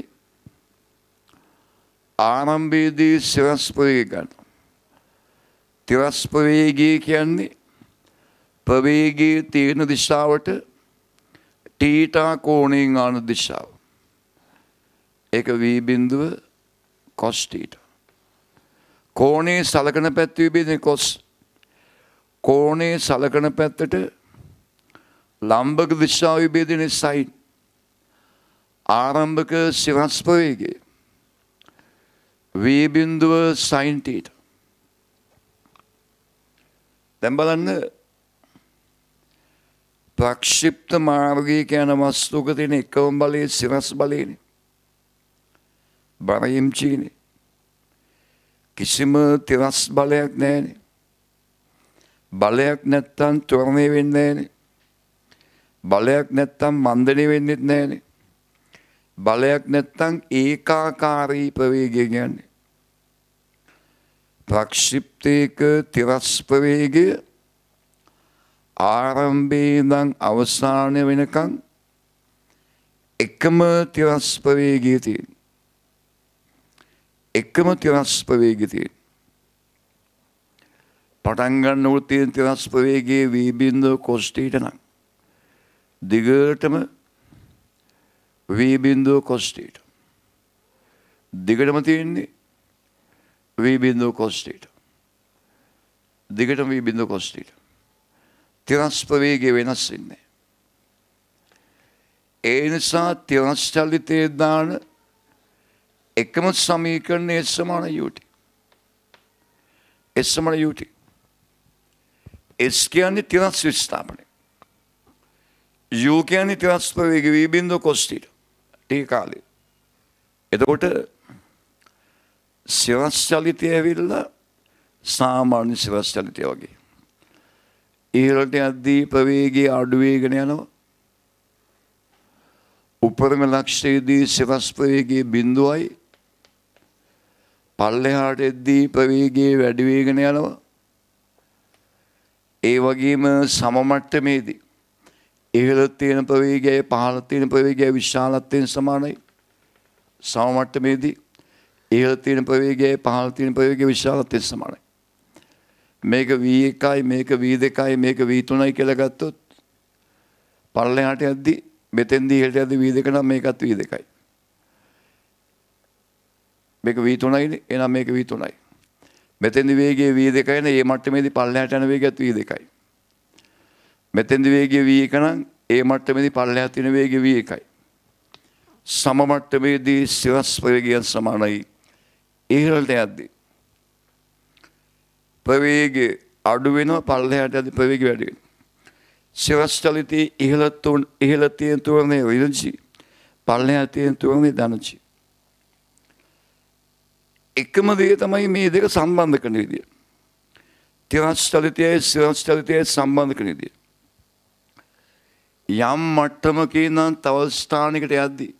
ආරම්භයේදී සිරස් ප්‍රවේගය ගන්නවා. තිරස් ප්‍රවේගය කියන්නේ ප්‍රවේගයේ තියෙන දිශාවට තීටා කෝණයෙන් ආන දිශාව. ඒක වී බිඳුව cos theta. කෝණේ සලකන පැත්ත විභේදනය cos. කෝණේ සලකන පැත්තට ලම්බක දිශාව විභේදනය sin. ආරම්භක සිරස් ප්‍රවේගය වී බිඳුව sin theta. දැන් බලන්න ප්‍රක්ෂිප්ත මාර්ගය කියන වස්තුක තියෙන එකම බලයේ සිරස් බලයනේ. බරයම්චීනේ. කිසිම තිරස් බලයක් නෑනේ. බලයක් නැත්තම් තොරණය වෙන්නේ නෑනේ. බලයක් නැත්තම් මන්දනය වෙන්නෙත් නෑනේ. බලයක් නැත්තම් ඒකාකාරී ප්‍රවේගය කියන්නේ. ප්‍රක්ෂිප්තේක තිරස් ප්‍රවේගය ආරම්භයේ ඉඳන් අවසානය වෙනකන් එකම තිරස් ප්‍රවේගය තියෙනවා. එකම තිරස්පවේග තියෙන. පටන් ගන්නකොට තියෙන තිරස්පවේගයේ වී බිඳුව කොස්ටීට නම් දිගටම වී බිඳුව කොස්ටීට. දිගටම තියෙන්නේ වී බිඳුව කොස්ටීට. දිගටම වී බිඳුව කොස්ටීට. තිරස්පවේගය වෙනස් වෙන්නේ. ඒ නිසා තිරස් චලිතයේ දාන එකම සමීකරණය S සමාන UT. S සමාන UT. S කියන්නේ තිරස් විස්ථාපනය. U කියන්නේ තිරස් ප්‍රවේග V බිඳුව cos θ. t කාලේ. එතකොට සිරස් චලිතය ඇවිල්ලා සාමාන්‍ය සිරස් චලිතය වගේ. ඉහළට යද්දී ප්‍රවේගය අඩු වෙගෙන යනවා. උපරිම ලක්ෂයේදී සිරස් ප්‍රවේගයේ බිඳුවයි පල්ලෙහාට එද්දී ප්‍රවේගයේ වැඩි වේගන යනවා. ඒ වගේම සම මට්ටමේදී ඉහළ තියෙන ප්‍රවේගය පහළ තියෙන ප්‍රවේගය විශාලත්වයෙන් සමානයි. සම මට්ටමේදී ඉහළ තියෙන ප්‍රවේගය පහළ තියෙන ප්‍රවේගය විශාලත්වයෙන් සමානයි. මේක V1යි මේක V2යි මේක V3යි කියලා ගත්තොත් පල්ලෙහාට යද්දී මෙතෙන්දී ඉහළට යද්දී V2 නම් මේකත් V2යි. මේක V3යිනේ. එහෙනම් මේක V3යි. මෙතෙන්දි වේගය V2 නේ. මේ මට්ටමේදී පල්ලෙහාට යන වේගයත් V2යි. මෙතෙන්දි වේගය V1 නම් ඒ මට්ටමේදී පල්ලෙහාට යන වේගය V1යි. සම මට්ටමේදී සිවස් ප්‍රවේගයන් සමානයි. ඉහළට යද්දී ප්‍රවේගය අඩු වෙනවා පල්ලෙහාට යද්දී ප්‍රවේගය වැඩි වෙනවා. සිවස් චලිතයේ ඉහළ තුන් ඉහළ තියෙන තුරනේ ඍජුචි. පල්ලෙහාට තියෙන තුරනේ ධනචි. එකම දේ තමයි මේ දෙක සම්බන්ධ කරන විදිය. තිරස් චලිතයයි සිරස් චලිතයයි සම්බන්ධ කරන විදිය. යම් මට්ටමකින් නම් තව ස්ථානයකට යද්දී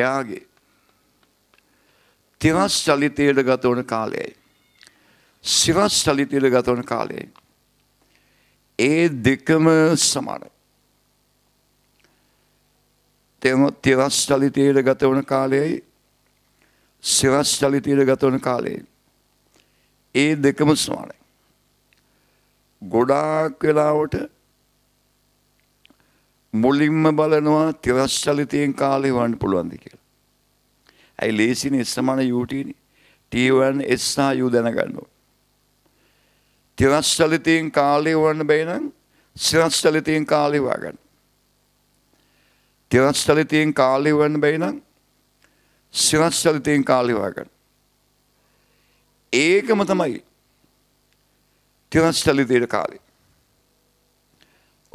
එයාගේ තිරස් චලිතයට ගත වන කාලයයි සිරස් චලිතයට ගත වන කාලයයි ඒ දෙකම සමානයි. තෙම තිරස් චලිතයට ගත වන කාලයයි සෙවස් චලිතයට ගතවන කාලේ ඒ දෙකම සමානයි. ගොඩාක් වෙලාවට මුලින්ම බලනවා තෙවස් චලිතයෙන් කාලේ වන්න පුළුවන්ද කියලා. ඇයි ලේසිනේ S සමාන UT නේ. T1 S සහ U දැනගන්න ඕන. තෙවස් චලිතයෙන් කාලේ වන්න බැයි නම් සිරස් චලිතයෙන් කාලේ වාගන්න. තෙවස් චලිතයෙන් කාලේ වන්න බැයි නම් සිරස් චරිතයෙන් කාලය හොයාගන්න. ඒකම තමයි තිරස් චලිතයට කාලේ.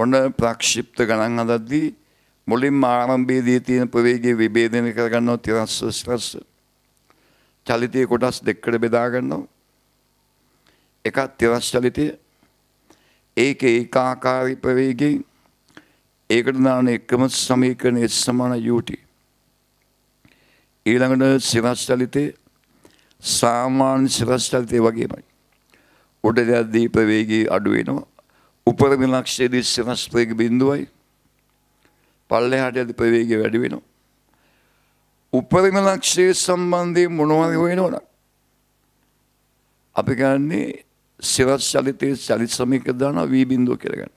ඔන්න ප්‍රක්ෂිප්ත ගණන් හදද්දී මුලින්ම ආරම්භයේදී තියෙන ප්‍රවේගය විභේදනය කරගන්නවා තිරස් ස්ට්‍රස්. චලිතයේ කොටස් දෙකකට බෙදා ගන්නවා. එකක් තිරස් චලිතය. ඒක ඒකාකාරී ප්‍රවේගයෙන් ඒකට දාන එකම සමීකරණය සමාන UT. ඊළඟට සිරස්චලිතය සාමාන්‍ය සිරස්චලිතය වගේමයි. උඩරයක් දීප වේගී අඩුවෙනවා. උපරම ලක්ෂයේදී සිරස් වේග බිඳුවයි. පල්ලෙහාට යද්දී ප්‍රවේගය වැඩි වෙනවා. උපරිම ලක්ෂය සම්බන්ධයෙන් මොනවද වෙනවනම් අපි ගන්නේ සිරස් චලිතයේ චලිත සමීකරණ දාන V බිඳුව කියලා ගන්න.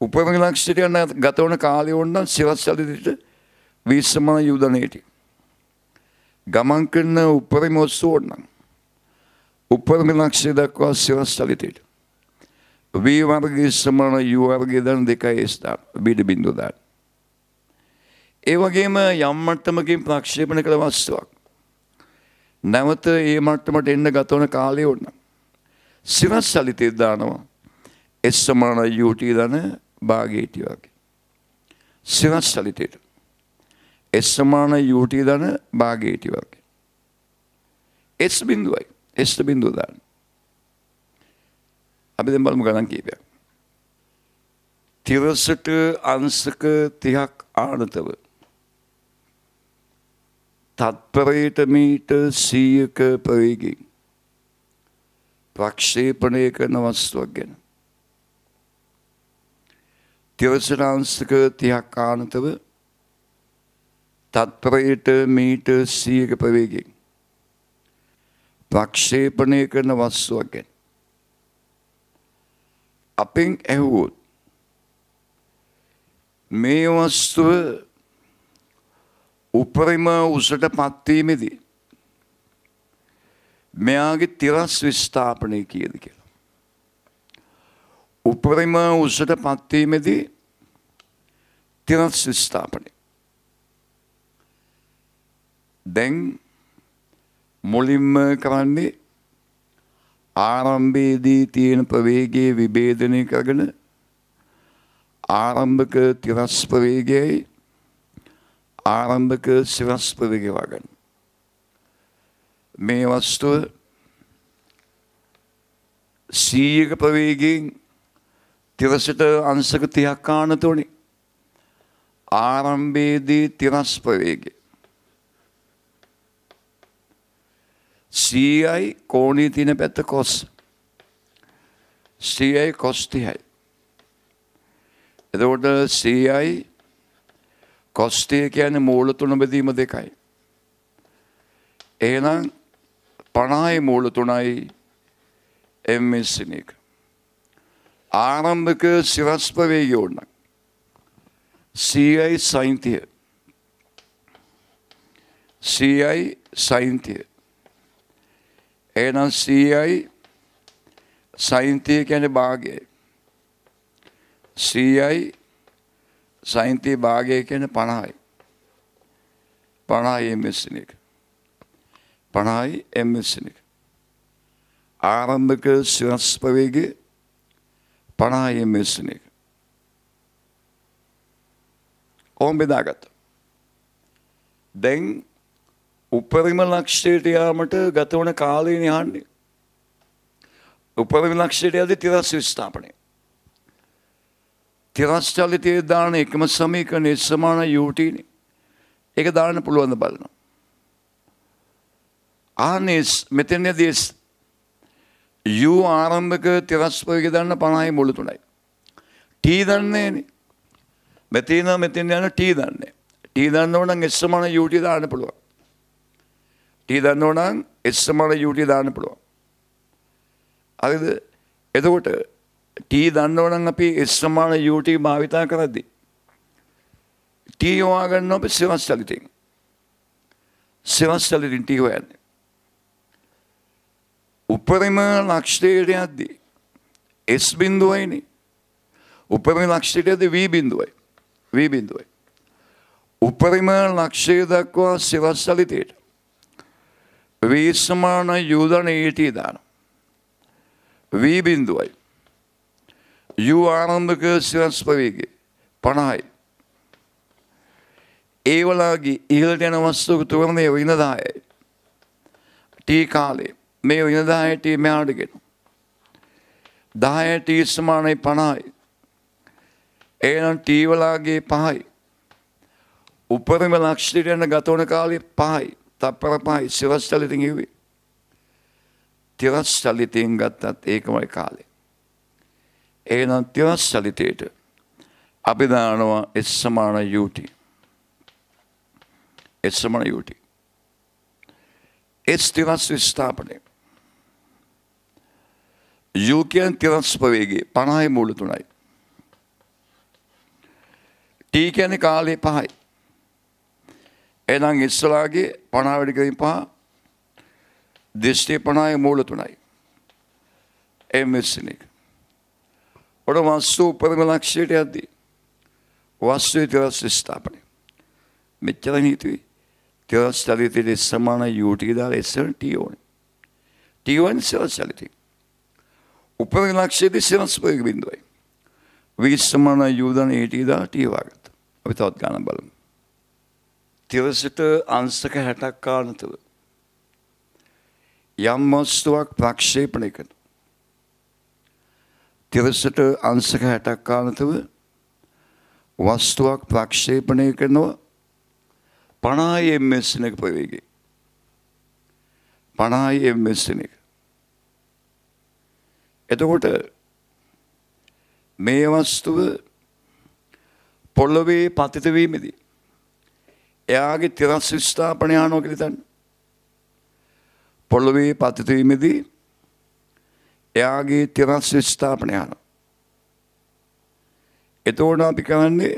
උපරිම ලක්ෂයට යන ගත වන කාලය ඕන නම් සිරස් චලිතයට විශ්‍රමණ යුදනයට. ගමන් කරන උපරිම ඔස්සෝඩ්නම්. උපරම ලක්ෂය දක්වා සිවස් සලිතයට. වීවර්ගේ ශ්‍රමණ යුවර්ගේ දන දෙකයි ස්ථාන බිඩ බිඳුදාට. ඒ වගේම යම් මට්ටමකින් ප්‍රක්ෂේපණ කළ වස්තුවක්. නැවත ඒ මට්ටමට එන්න ගතවන කාලය ඔන්න. සිරස් සලිතය දානවා. එස්සමන යුටි දන භාගේටි වගේ. සිරස් සලිතයට. S සමාන UT ධන භාගයට e වගේ. S බිඳුවයි. S බිඳුව දාන්න. අපි දැන් බලමු ගණන් කීපයක්. 63 අංශක 30ක් ආනතව තත්පරයට මීටර් 100ක ප්‍රවේගයෙන් ප්‍රක්ෂේපණය කරන වස්තුවක් ගැන තිරසනාංශක 30ක් ආනතව තත්පරයට මීටර් 100ක ප්‍රවේගයෙන් ප්‍රක්ෂේපණය කරන වස්තුවක් ගැන අපෙන් ඇහුවොත් මේ වස්තුව උපරිම උසට පත්වීමේදී මෙයාගේ තිරස් විස්ථාපනය කියද කියලා. උපරිම උසට පත්වීමේදී තිරස් විස්ථාපනය දැන් මුලින්ම කරන්නේ ආරම්භයේදී තියෙන ප්‍රවේගයේ විභේදනය කරගෙන ආරම්භක තිරස් ප්‍රවේගයයි ආරම්භක සිරස් ප්‍රවේගය වගන්න. මේ වස්තුව සීයක ප්‍රවේගයෙන් තිරසට අංශක 30ක් ආනතෝනේ ආරම්භයේදී තිරස් ප්‍රවේගය සීයයි කෝණී තියෙන පැත්ත කොස් සීයයි කොස් තියයි එතකොට සීයයි කොස්ටය කියන්නේ මූල තුන බෙදීම දෙකයි එහෙනම් පණයි මූල තුනයි එම්මෙස්සින එක ආරම්භක සිරස්පවේ යෝන්න සීයයි සයින්තිය සීයයි සයින්තිය එහෙනම් 100යි සයින්තිය කියන්නේ භාගය. 100යි සයින්තිය භාගය කියන්නේ 50යි. 50යි ms එක. 50යි ms එක. ආරම්භක සිරස් ප්‍රවේගය 50යි ms එක. ඕම් බෙදාගත්තා. දැන් උපරිම ලක්ෂ්‍යයට යාමට ගතවන කාලය නිහන්නේ. උපරිම ලක්ෂ්‍යයට යද්දී තිරස් විස්ථාපනය. තිරස් චලිතයේ දාන එකම සමීකරණයේ සමාන යූටිනේ. ඒක දාන්න පුළුවන් බලනවා. ආනේ මෙතනදී U ආරම්භක තිරස් වර්ගය දාන්න 50යි මුළු තුනයි. T දන්නේ නේ. මෙතන මෙතන යන T දන්නේ. T දන්නව නම් S සමාන UT දාන්න පුළුවන්. ටී දන්නවනම් එස් සමාන යුට දාන්න පුළුවන් අරිද එතකොට ටී දන්නවනම් අපි එස් සමාන යුට භාවිතා කරද්දී ටී යොවා ගන්න අප සෙවස් සලිතින් සෙවස් සලිතින් ටී හොයන්නේ උපරිම ලක්ෂ්‍යයට යද්දී එස් බින්දුවයිනේ උපරිම ලක්ෂ්‍යයට යද්දී වී බින්දුවයි වී බින්දුවයි උපරිම ලක්ෂ්‍යය දක්වා සෙවස් සලිතේට වීස්මන යුදන ඊටී දාන. වී බින්දුවයි. යු ආනන්දක සිරස්පවීගේ පණහයි. ඒවලාගේ ඉහල් යන වස්තුක තුවරණය විනදායයි. ටී කාලේ මේ විනදායට මෙයාටගෙන. දායට ඉස්මානයි පණයි. ඒනම් ටීවලාගේ පහයි. උපරිම ලක්ෂිටයන ගතවන කාලේ පහයි. තප්පරපා සිරස් චලිතින් කිව්වේ. තිරස් චලිතයෙන් ගත්තත් ඒකමයි කාලේ. එහෙනම් තිරස් චලිතේට අපි දානවා S සමාන UT. S සමාන UT. S තිරස් විස්ථාපනය. U කියන්නේ තිරස් ප්‍රවේගය 50යි මූල 3යි. T කියන්නේ කාලේ 5යි. එනම් ඉස්සලාගේ පනා වැඩිකිරීම පහ දිෂ්ටි පනායේ මූල තුනයි. එම් වෙස්සන එක. ඔඩ වස්තු උපරිම ලක්ෂයට යද්දී වස්තු ඉතිරස් ස්ථාපනය. මෙච්චර නීතියි. තිරස් චලිතයේ සමාන යූටි දාලා එස්සන ටී ඕනේ. ටී1 සිරස් චලිතය. උපරිම ලක්ෂයේදී සිරස් ප්‍රයෝග බිඳුවයි. 20 සමාන යූදාන ඒටි දා ටී වාගත්තා. අපි තවත් ගණන් බලමු. තිරසට අංශක 60ක් ආනතව යම් වස්තුවක් ප්‍රක්ෂේපණය කරන තිරසට අංශක 60ක් ආනතව වස්තුවක් ප්‍රක්ෂේපණය කරනවා 50 ms එක ප්‍රවේගය 50 ms එක එතකොට මේ වස්තුව පොළවේ පතිත වීමේදී එයාගේ තිරස් විස්ථාපනය යනවා කියලා හිතන්න. පොළොවේ පතිත වීමේදී එයාගේ තිරස් විස්ථාපනය යනවා. එතකොට අපි කරන්නේ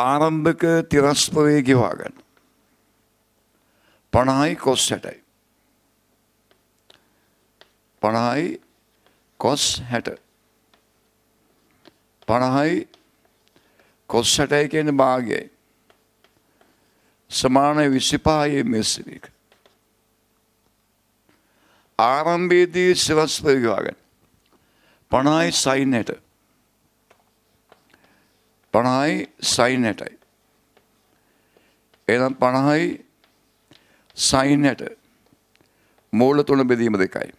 ආරම්භක තිරස්පවේ ගෙවා ගන්න. 50යි කොස් 60යි. 50යි කොස් 60. 50යි කොස්සටයි කියන භාගයයි. සමානය විසිපායේ මෙස්සවික. ආරම්භේදී සිවස් පරිවාගෙන. පණයි සයිනට. පණයි සයිනටයි. එනම් පණහයි සයිනට මූල තුන බෙදීම දෙකයි.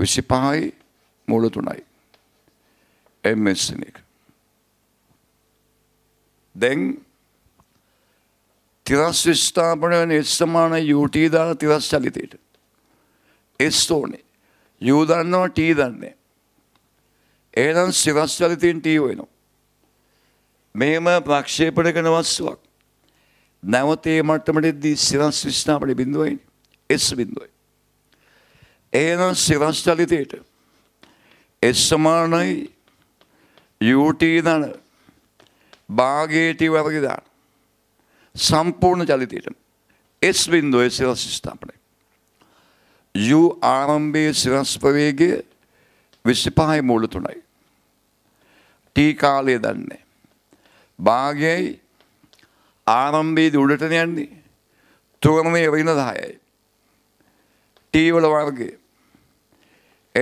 විසිපහයි මූල තුනයි. එම් එස්සන එක. දැන් තිරස් ස්ථාපනය නිස්සමාන යුට දාල තිරස් චලිතයට. එස් ඕනේ. යූ දන්නවා ටී දන්නේ. ඒනම් සිරස් චලිතයෙන් ටී වෙනවා. මෙහෙම ප්‍රක්ෂේපණ කරන වස්තුවක්. නැවත ඒ මට්ටමටදී සිරස් ස්ථාපනයේ බිඳුවයි. එස් බිඳුවයි. ඒනම් සිරස් චලිතයට එස් සමානයි යුට දන්න භාගයට වර්ග දාන. සම්පූර්ණ චලිතයට. S බින්දුවේ සිරස් ස්ථාපනය. U ආරම්භයේ සිරස් ප්‍රවේගය 25යි මූල 3යි. T කාලය දන්නේ. භාගයයි ආරම්භයේදී උඩට යන්නේ. තුරමේ වෙන 10යි. T වල වර්ගය.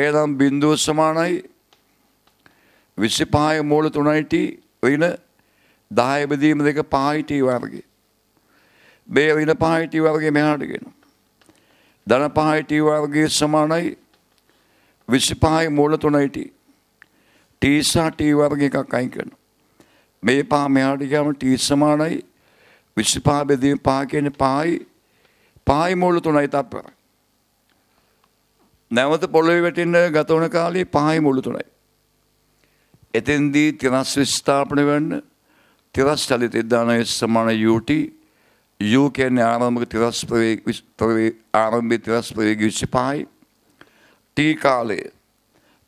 එනම් බින්දුව සමානයි 25 මූල 3යි T වෙන 10 බෙදීම දෙක පායිටි වර්ගයේ. මේ වින පායිටි වර්ගයේ මෙහාට ගෙනවා. ධන පායිටි වර්ගයේ සමානයි 25යි මූල 3යි ටී සහ ටී වර්ග එකක් අයින් කරනවා. මේ පහ මෙහාට ගියාම ටී සමානයි 25 බෙදීම 5 කියන්නේ 5යි 5යි මූල 3යි තප්පර. නැවත පොළොවේ වැටෙන්න ගත වන කාලේ 5යි මූල 3යි. එතෙන්දී තිරස් විස්ථාපන වෙන්නේ තිරස්චලිතදානය සමාන යුට යු කියන්නේ ආරම්භක තිරස්පරේ ආරම්භය තිරස්පරේග විශ්ෂ පහයි ටී කාලය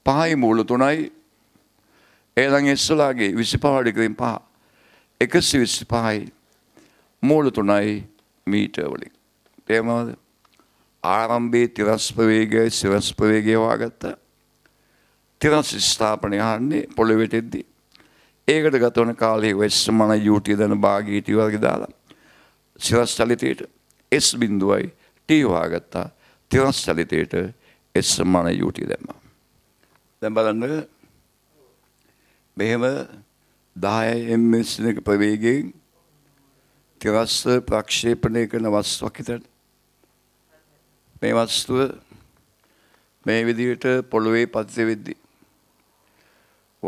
පහයි මූල තුනයි ඒළඟ එස්සලාගේ විසි පහඩිකරින් පහ එකසි විසි පහයි මූල තුනයි මීටවලින් තේමවද ආරම්භේ තිරස්පවේගය සිරස්පවේගය වාගත්ත තිරස් ස්ථාපනය හන්නේ පොළොවෙටෙද්දී ඒකට ගතවන කාලේ වෙස්සමන UT දන භාගීටි වගේ දාලා සිරස් චලිතයට S බිඳුවයි T හොයාගත්තා. තිරස් චලිතයට S සමාන UT දැම්මා. දැන් බලන්න මෙහෙම 10 ms එක ප්‍රවේගයෙන් තිරස් ප්‍රක්ෂේපණය කරන වස්තුවක් හිතන්න. මේ වස්තුව මේ විදිහට පොළවේ පතිත වෙද්දී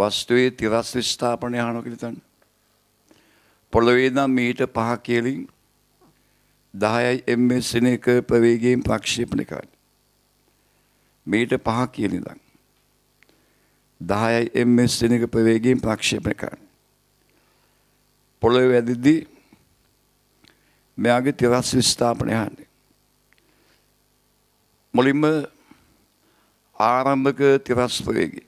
වස්තුවේ තිරස් විස්ථාපනය අහනවා කියලා හිතන්න. පොළවේ නම් මීටර 5 කියලින් 10යි ms එක ප්‍රවේගයෙන් ප්‍රක්ෂේපණය කරන්නේ. මීටර 5 කියලා ඉඳන් 10යි ms එක ප්‍රවේගයෙන් ප්‍රක්ෂේපණය කරන්නේ. පොළවේ වැදිද්දී මෙයාගේ තිරස් විස්ථාපනය අහන්නේ. මුලින්ම ආරම්භක තිරස් ප්‍රවේගය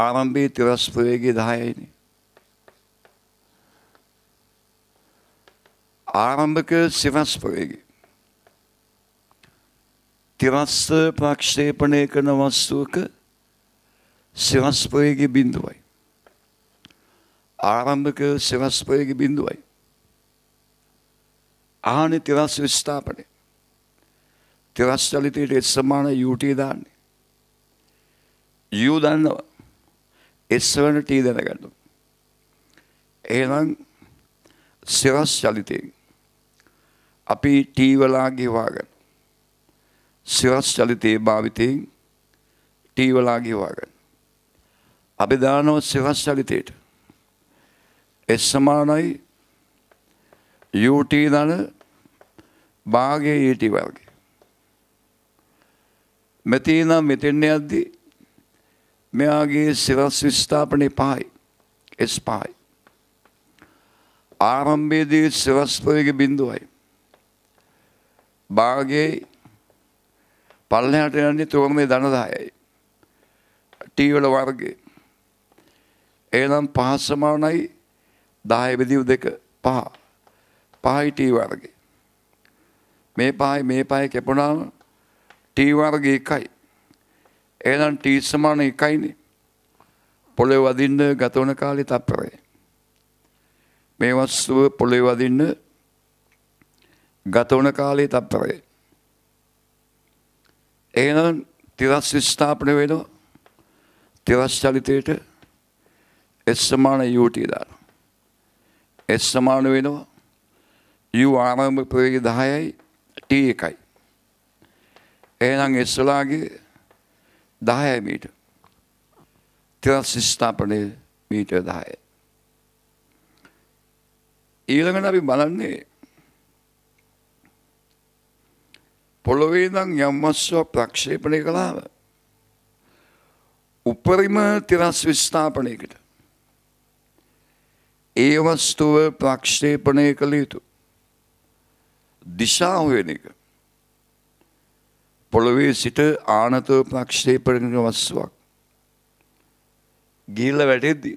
ආරම්භයේ තිරස් ප්‍රවේගය 10යිනේ. ආරම්භක සිරස් ප්‍රවේගය. තිරස් ප්‍රක්ෂේපණය කරන වස්තුවක සිරස් ප්‍රවේගය බිඳුවයි. ආරම්භක සිරස් ප්‍රවේගය බිඳුවයි. ආහනේ තිරස් විස්ථාපනය. තිරස් චලිතයට සමාන UT දාන්නේ. U දන්නවා. එස්සවනට දැනගන්න. එහෙනම් සෙවස් චලිතයෙන් අපි ටීවලාගේ වාගන්න. සෙවස් චලිතයේ භාවිතයෙන් ටීවලාගේ වාගන්න. අපි දානව සෙවස් චලිතයට. S සමානයි UT දන භාගයේ ET වර්ගය. මෙතේ නම් මෙතෙන්න යද්දී මෙයාගේ සිරස් විස්ථාපනය පහයි එස් පහයි. ආරම්භයේදී සිරස්පරයක බිඳුවයි. බාගේ පල්ලහට යන්නේ තෝරමේ දනදායයි. ටීවල වර්ගේ. එනම් පහස් සමානයි දාය බෙදීව දෙක පහ. පහයි ටී වර්ගේ. මේ පහයි මේ පහයි කැපුණාම ටී වර්ගේ එකයි. එහෙනම් t සමාන 1යිනේ. පොළේ වදින්න ගත වන කාලේ තත්පරය. මේ වස්තුව පොළේ වදින්න ගත වන කාලේ තත්පරය. එහෙනම් තිරස් ස්ථාපන වෙනවා. තිරස් චලිතයට s සමාන ut දානවා. s සමාන වෙනවා u ආරම්භ ප්‍රවේගය 10යි t 1යි. එහෙනම් s ලාගේ 10 मीटर තිරස්ථාපනය මීටර් 10. ඊළඟට අපි බලන්නේ පොළොවේ ඉඳන් යම් වස්තුවක් ප්‍රක්ෂේපණය කළාම උපරිම තිරස් විස්ථාපනයකට ඒ වස්තුව ප්‍රක්ෂේපණය කළ යුතු දිශා හොයන එක පොළොවේ සිට ආනතව ප්‍රක්ෂේපණ වස්සුවක්. ගිහිල්ලා වැටෙද්දී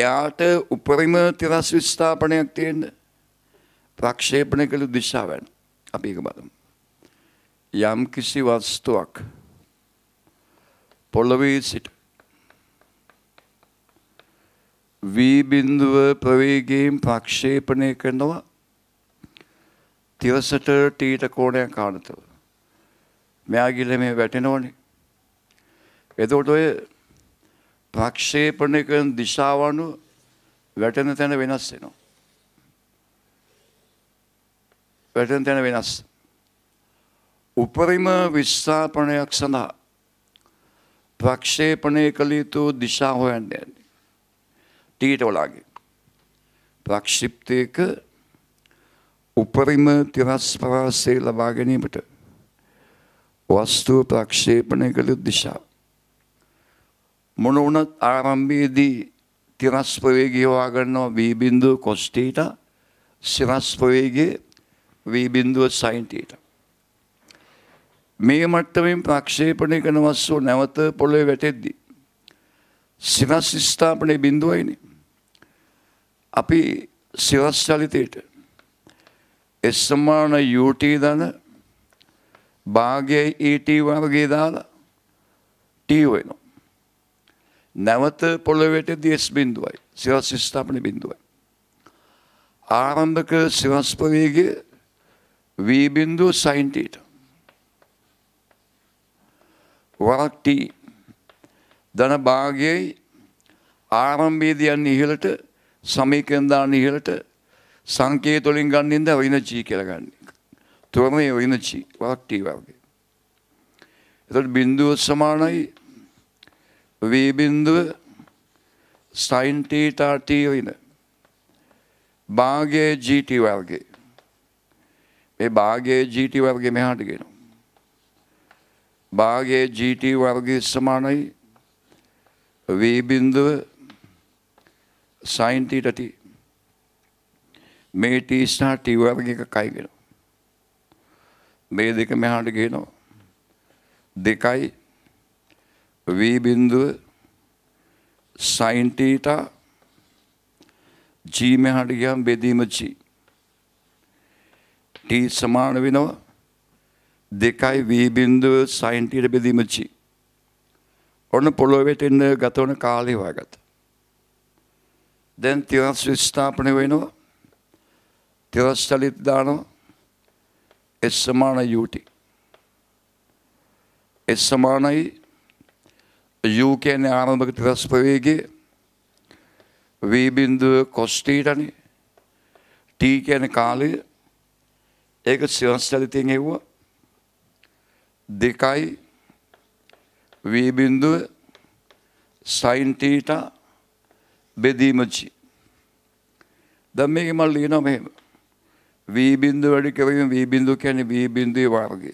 එයාට උපරිම තිරස් විස්ථාපනයක් තියෙන ප්‍රක්ෂේපණ කළ දිශාවෙන් අපි ඒක බලමු. යම් කිසි වස්තුවක් පොළොවේ සිට වී බිඳුව ප්‍රවේගයෙන් ප්‍රක්ෂේපණය කරනවා තිරසට තීට කෝණයක් ආනතව. මෙයාගිල්ල මේ වැටෙනවනේ. එතකොට ඔය ප්‍රක්ෂේපණය කරන දිශාවනු වැටෙන තැන වෙනස් වෙනවා. වැටෙන තැන වෙනස්. උපරිම විස්ථාපනයක් සඳහා ප්‍රක්ෂේපණය කළ යුතු දිශා හොයන්න යන්නේ. ටීට වලාගේ. ප්‍රක්ෂිප්තයක උපරිම තිරස්පරාසය ලබා ගැනීමට වස්තුව ප්‍රක්ෂේපණය කළ දිශා. මොන වුණත් ආරම්භයේදී තිරස්ප වේගය හොයාගන්නවා v බිඳුව cos θ සිරස්ප වේගය v බිඳුව sin θ මේ මට්ටමින් ප්‍රක්ෂේපණය කරන වස්තුව නැවත පොළවේ වැටෙද්දී සිරස් ස්ථාපනයේ බිඳුවයිනේ අපි සිරස් චලිතයට S සමාන UT දන භාගයයි ඊට වගේ දාලා ටී වෙනවා. නැවත පොළොවට දස් බින්දුවයි සිවස් ස්ථාපන බින්දුවයි. ආරම්භක සිවස්පවේගේ වීබින්දු සයින්ටීට. වරක් ටී දන භාගයයි ආරම්භේදයන් ඉහලට සමීකන්දාන ඉහලට සංකේතුලින් ගන්නින්ද විනචී කරගන්නේ. തുറന്നു ഒഴിഞ്ഞ് ആക്റ്റീവാവുക ഇതൊരു ബിന്ദുസമാണ് വി ബിന്ദു സൈൻ തീറ്റ ടി ഒയിന് ഭാഗ്യ ജി ടി വാർഗെ ඒ භාගයේ ජීටි වර්ගය මෙහාට ගෙනවා. භාගයේ ජීටි වර්ගය සමානයි v බිඳුව sin θ t මේ t ස්ථා t වර්ගයක කයිගෙනවා. මේ දෙක මෙහාට ගේනවා. දෙකයි V බින්දුව sin theta G මෙහාට ගියම් බෙදීම G. T සමාන වෙනවා දෙකයි V බින්දුව sin theta බෙදීම G. ඔන්න පොළොවට එන්න ගතවන කාලය වගත. දැන් තිරස් ස්ථාපනය වෙනවා. තිරස් චලිත දානවා. എസ് സമാണ് യു ടി എസ് സമാണി യു කේ ආරම්භක තිරස්පවේගේ V බිඳුව cos θටනේ t කියන කාලය ඒක සිවස්තලිතෙන් හෙව්වා දෙකයි V බිඳුව sin θ බෙදීමචි දැන් මේක මම ලියනවා මෙහෙම වී බින්දුව වැඩි කරගෙන වී බින්දුව කියන්නේ වී බින්දුවේ වර්ගය.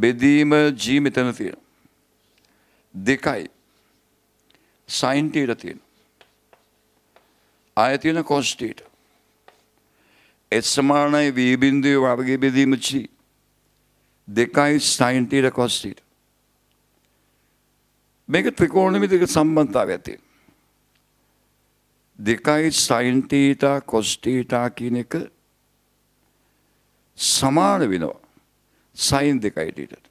බෙදීම G මෙතන තියෙනවා. දෙකයි. sin θ තියෙනවා. ආය තියෙන cos θ. S සමානයි වී බින්දුවේ වර්ගය බෙදීම G. දෙකයි sin θ cos θ. මේක ත්‍රිකෝණමිතික සම්බන්ධතාවයක් තියෙනවා. දෙකයි sin θ cos θ කියන එක සමාන වෙනවා සයින් දෙකයි ටීටට.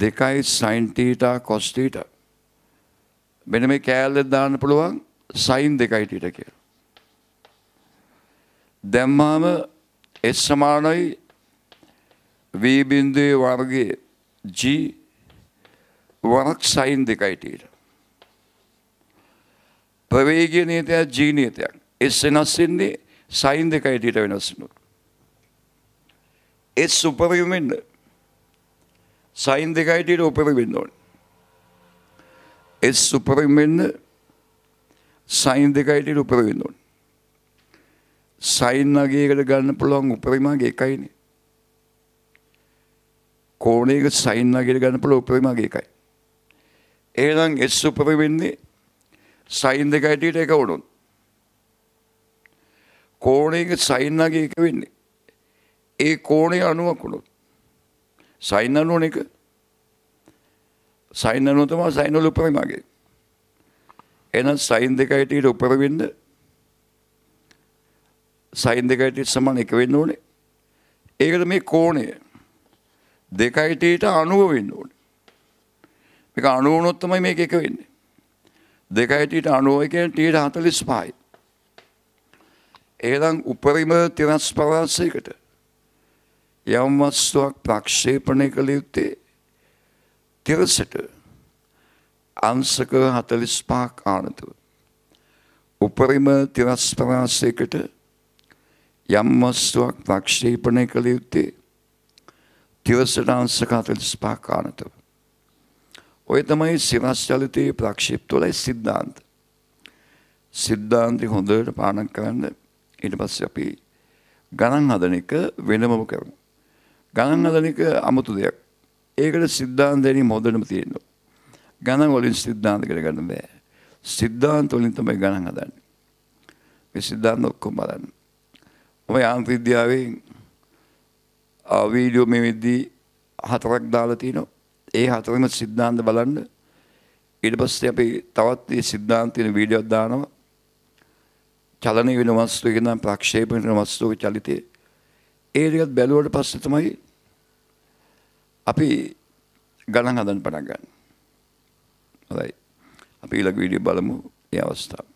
දෙකයි සයින් ටීටා කොස් ටීටා. මෙන්න මේ කෑල්ලෙන් දාන්න පුළුවන් සයින් දෙකයි ටීටා කියලා. දැම්මාම S සමානයි V බිඳුවේ වර්ගයේ G වරක් සයින් දෙකයි ටීටා. ප්‍රවේගීය නීතයක් G නීතයක්. S වෙනස් වෙන්නේ සයින් දෙකයි ටීටා වෙනස් වෙනවා. ඒත් සුපරයුම් වෙන්න සයින් දෙකයිටට උපර වෙන්න ඕන ඒත් සුපරම් වෙන්න සයින් දෙකයිටට උපර වෙන්න ඕන සයින් අගේකට ගන්න පුළුවන් උපරිමගේ එකයිනේ කෝනයක සයින් අගේට ගන්න පුළුව උපරිමගේ එකයි ඒනම් එස් උපර වෙන්නේ සයින් දෙකයිටට එක වුණුන් කෝනයක සයින් අගේ එක වෙන්නේ ඒ කෝණය අනුවක් වුණොත් සයින් අනුවන එක සයින් අනුව තමයි සයින් වල උපරිමගේ එහෙනම් සයින් දෙකයි ඊට උපර වෙන්න සයින් දෙකයි සමාන එක වෙන්න ඕනේ ඒකට මේ කෝණය දෙකයි ඊට 90 වෙන්න ඕනේ මේක 90 වුණොත් තමයි මේක එක වෙන්නේ දෙකයි ඊට 90 කියන්නේ ඊට 45යි එහෙනම් උපරිම තිරස්පරාසයකට යම්මස්තුවක් ප්‍රක්ෂේපණය කළ යුත්තේ තිරසට අංසක හතලිස් පහක් ආනතුව. උපරිම තිරස්පරාසයකට යම්මස්තුවක් ප්‍රක්ෂේපණය කළ යුත්තේ තිරසට අංසක හතලිස් පහක් ආනතුව. ඔය තමයි සිරස් චලිතයේ ප්‍රක්ෂිප්තවලයි සිද්ධාන්ත. සිද්ධාන්තය හොඳට පානක් කරන්න ඊට පස්සේ අපි ගණන් හදන එක වෙනමම කරමු. ගණන් හදන එක අමුතු දෙයක්. ඒකට සිද්ධාන්තයෙන් හොඳටම තියෙනවා. ගණන් වලින් සිද්ධාන්ත කරගන්න බෑ. සිද්ධාන්ත වලින් තමයි ගණන් හදන්නේ. මේ සිද්ධාන්ත ඔක්කොම බලන්න. මම යාන්ත්‍ර විද්‍යාවෙන් වීඩියෝ මේ වෙද්දී හතරක් දාලා තිනවා. ඒ හතරෙම සිද්ධාන්ත බලන්න. ඊට පස්සේ අපි තවත් මේ සිද්ධාන්තින වීඩියෝක් දානවා. චලනය වෙන වස්තුවක නම් ප්‍රක්ෂේප වෙන වස්තුවක චලිතේ ඒ ටිකත් බැලුවට පස්සේ තමයි අපි ගණන් හදන්න පටන් ගන්න. හොඳයි. අපි ඊළඟ වීඩියෝ බලමු ඒ අවස්ථාව.